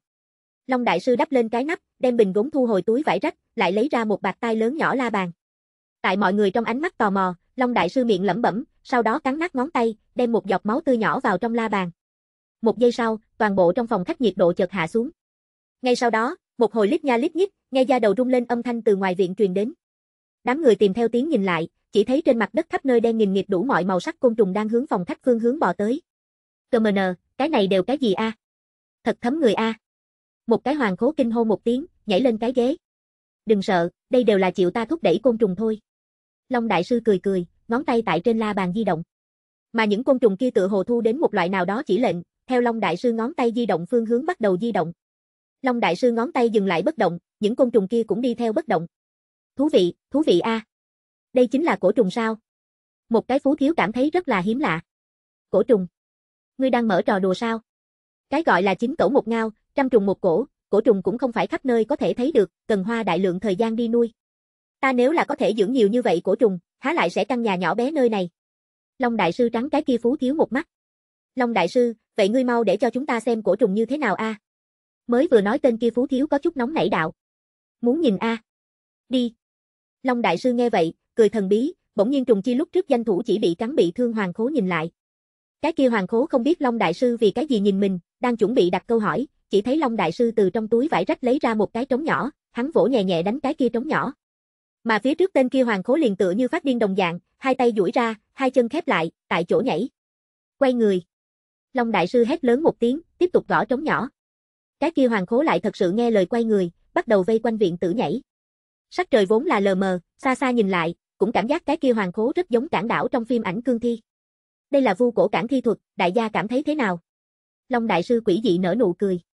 Long đại sư đắp lên cái nắp, đem bình gốm thu hồi túi vải rách, lại lấy ra một bạc tai lớn nhỏ la bàn. Tại mọi người trong ánh mắt tò mò, Long Đại Sư miệng lẩm bẩm, sau đó cắn nát ngón tay, đem một giọt máu tươi nhỏ vào trong la bàn. Một giây sau, toàn bộ trong phòng khách nhiệt độ chợt hạ xuống. Ngay sau đó, một hồi lít nha lít nhít, nghe da đầu rung lên âm thanh từ ngoài viện truyền đến. Đám người tìm theo tiếng nhìn lại, chỉ thấy trên mặt đất khắp nơi đen nghìn nghịt đủ mọi màu sắc côn trùng đang hướng phòng khách phương hướng bò tới. Commoner, cái này đều cái gì a? Thật thấm người a. Một cái hoàng khố kinh hô một tiếng, nhảy lên cái ghế. Đừng sợ, đây đều là chịu ta thúc đẩy côn trùng thôi. Long đại sư cười cười, ngón tay tại trên la bàn di động. Mà những côn trùng kia tự hồ thu đến một loại nào đó chỉ lệnh, theo Long đại sư ngón tay di động phương hướng bắt đầu di động. Long đại sư ngón tay dừng lại bất động, những côn trùng kia cũng đi theo bất động. Thú vị, thú vị a. À. Đây chính là cổ trùng sao? Một cái phú thiếu cảm thấy rất là hiếm lạ. Cổ trùng? Ngươi đang mở trò đùa sao? Cái gọi là chín cẩu một ngao, trăm trùng một cổ, cổ trùng cũng không phải khắp nơi có thể thấy được, cần hoa đại lượng thời gian đi nuôi. Ta nếu là có thể dưỡng nhiều như vậy cổ trùng, há lại sẽ căn nhà nhỏ bé nơi này. Long đại sư trắng cái kia phú thiếu một mắt. Long đại sư, vậy ngươi mau để cho chúng ta xem cổ trùng như thế nào a. À? Mới vừa nói tên kia phú thiếu có chút nóng nảy đạo. Muốn nhìn a. À? Đi. Long đại sư nghe vậy, cười thần bí, bỗng nhiên trùng chi lúc trước danh thủ chỉ bị cắn bị thương hoàng khố nhìn lại. Cái kia hoàng khố không biết Long đại sư vì cái gì nhìn mình, đang chuẩn bị đặt câu hỏi, chỉ thấy Long đại sư từ trong túi vải rách lấy ra một cái trống nhỏ, hắn vỗ nhẹ nhẹ đánh cái kia trống nhỏ. Mà phía trước tên kia hoàng khố liền tựa như phát điên đồng dạng, hai tay duỗi ra, hai chân khép lại, tại chỗ nhảy. Quay người. Long đại sư hét lớn một tiếng, tiếp tục gõ trống nhỏ. Cái kia hoàng khố lại thật sự nghe lời quay người, bắt đầu vây quanh viện tử nhảy. Sắc trời vốn là lờ mờ, xa xa nhìn lại, cũng cảm giác cái kia hoàng khố rất giống cản đảo trong phim ảnh cương thi. Đây là vu cổ cản thi thuật, đại gia cảm thấy thế nào? Long đại sư quỷ dị nở nụ cười.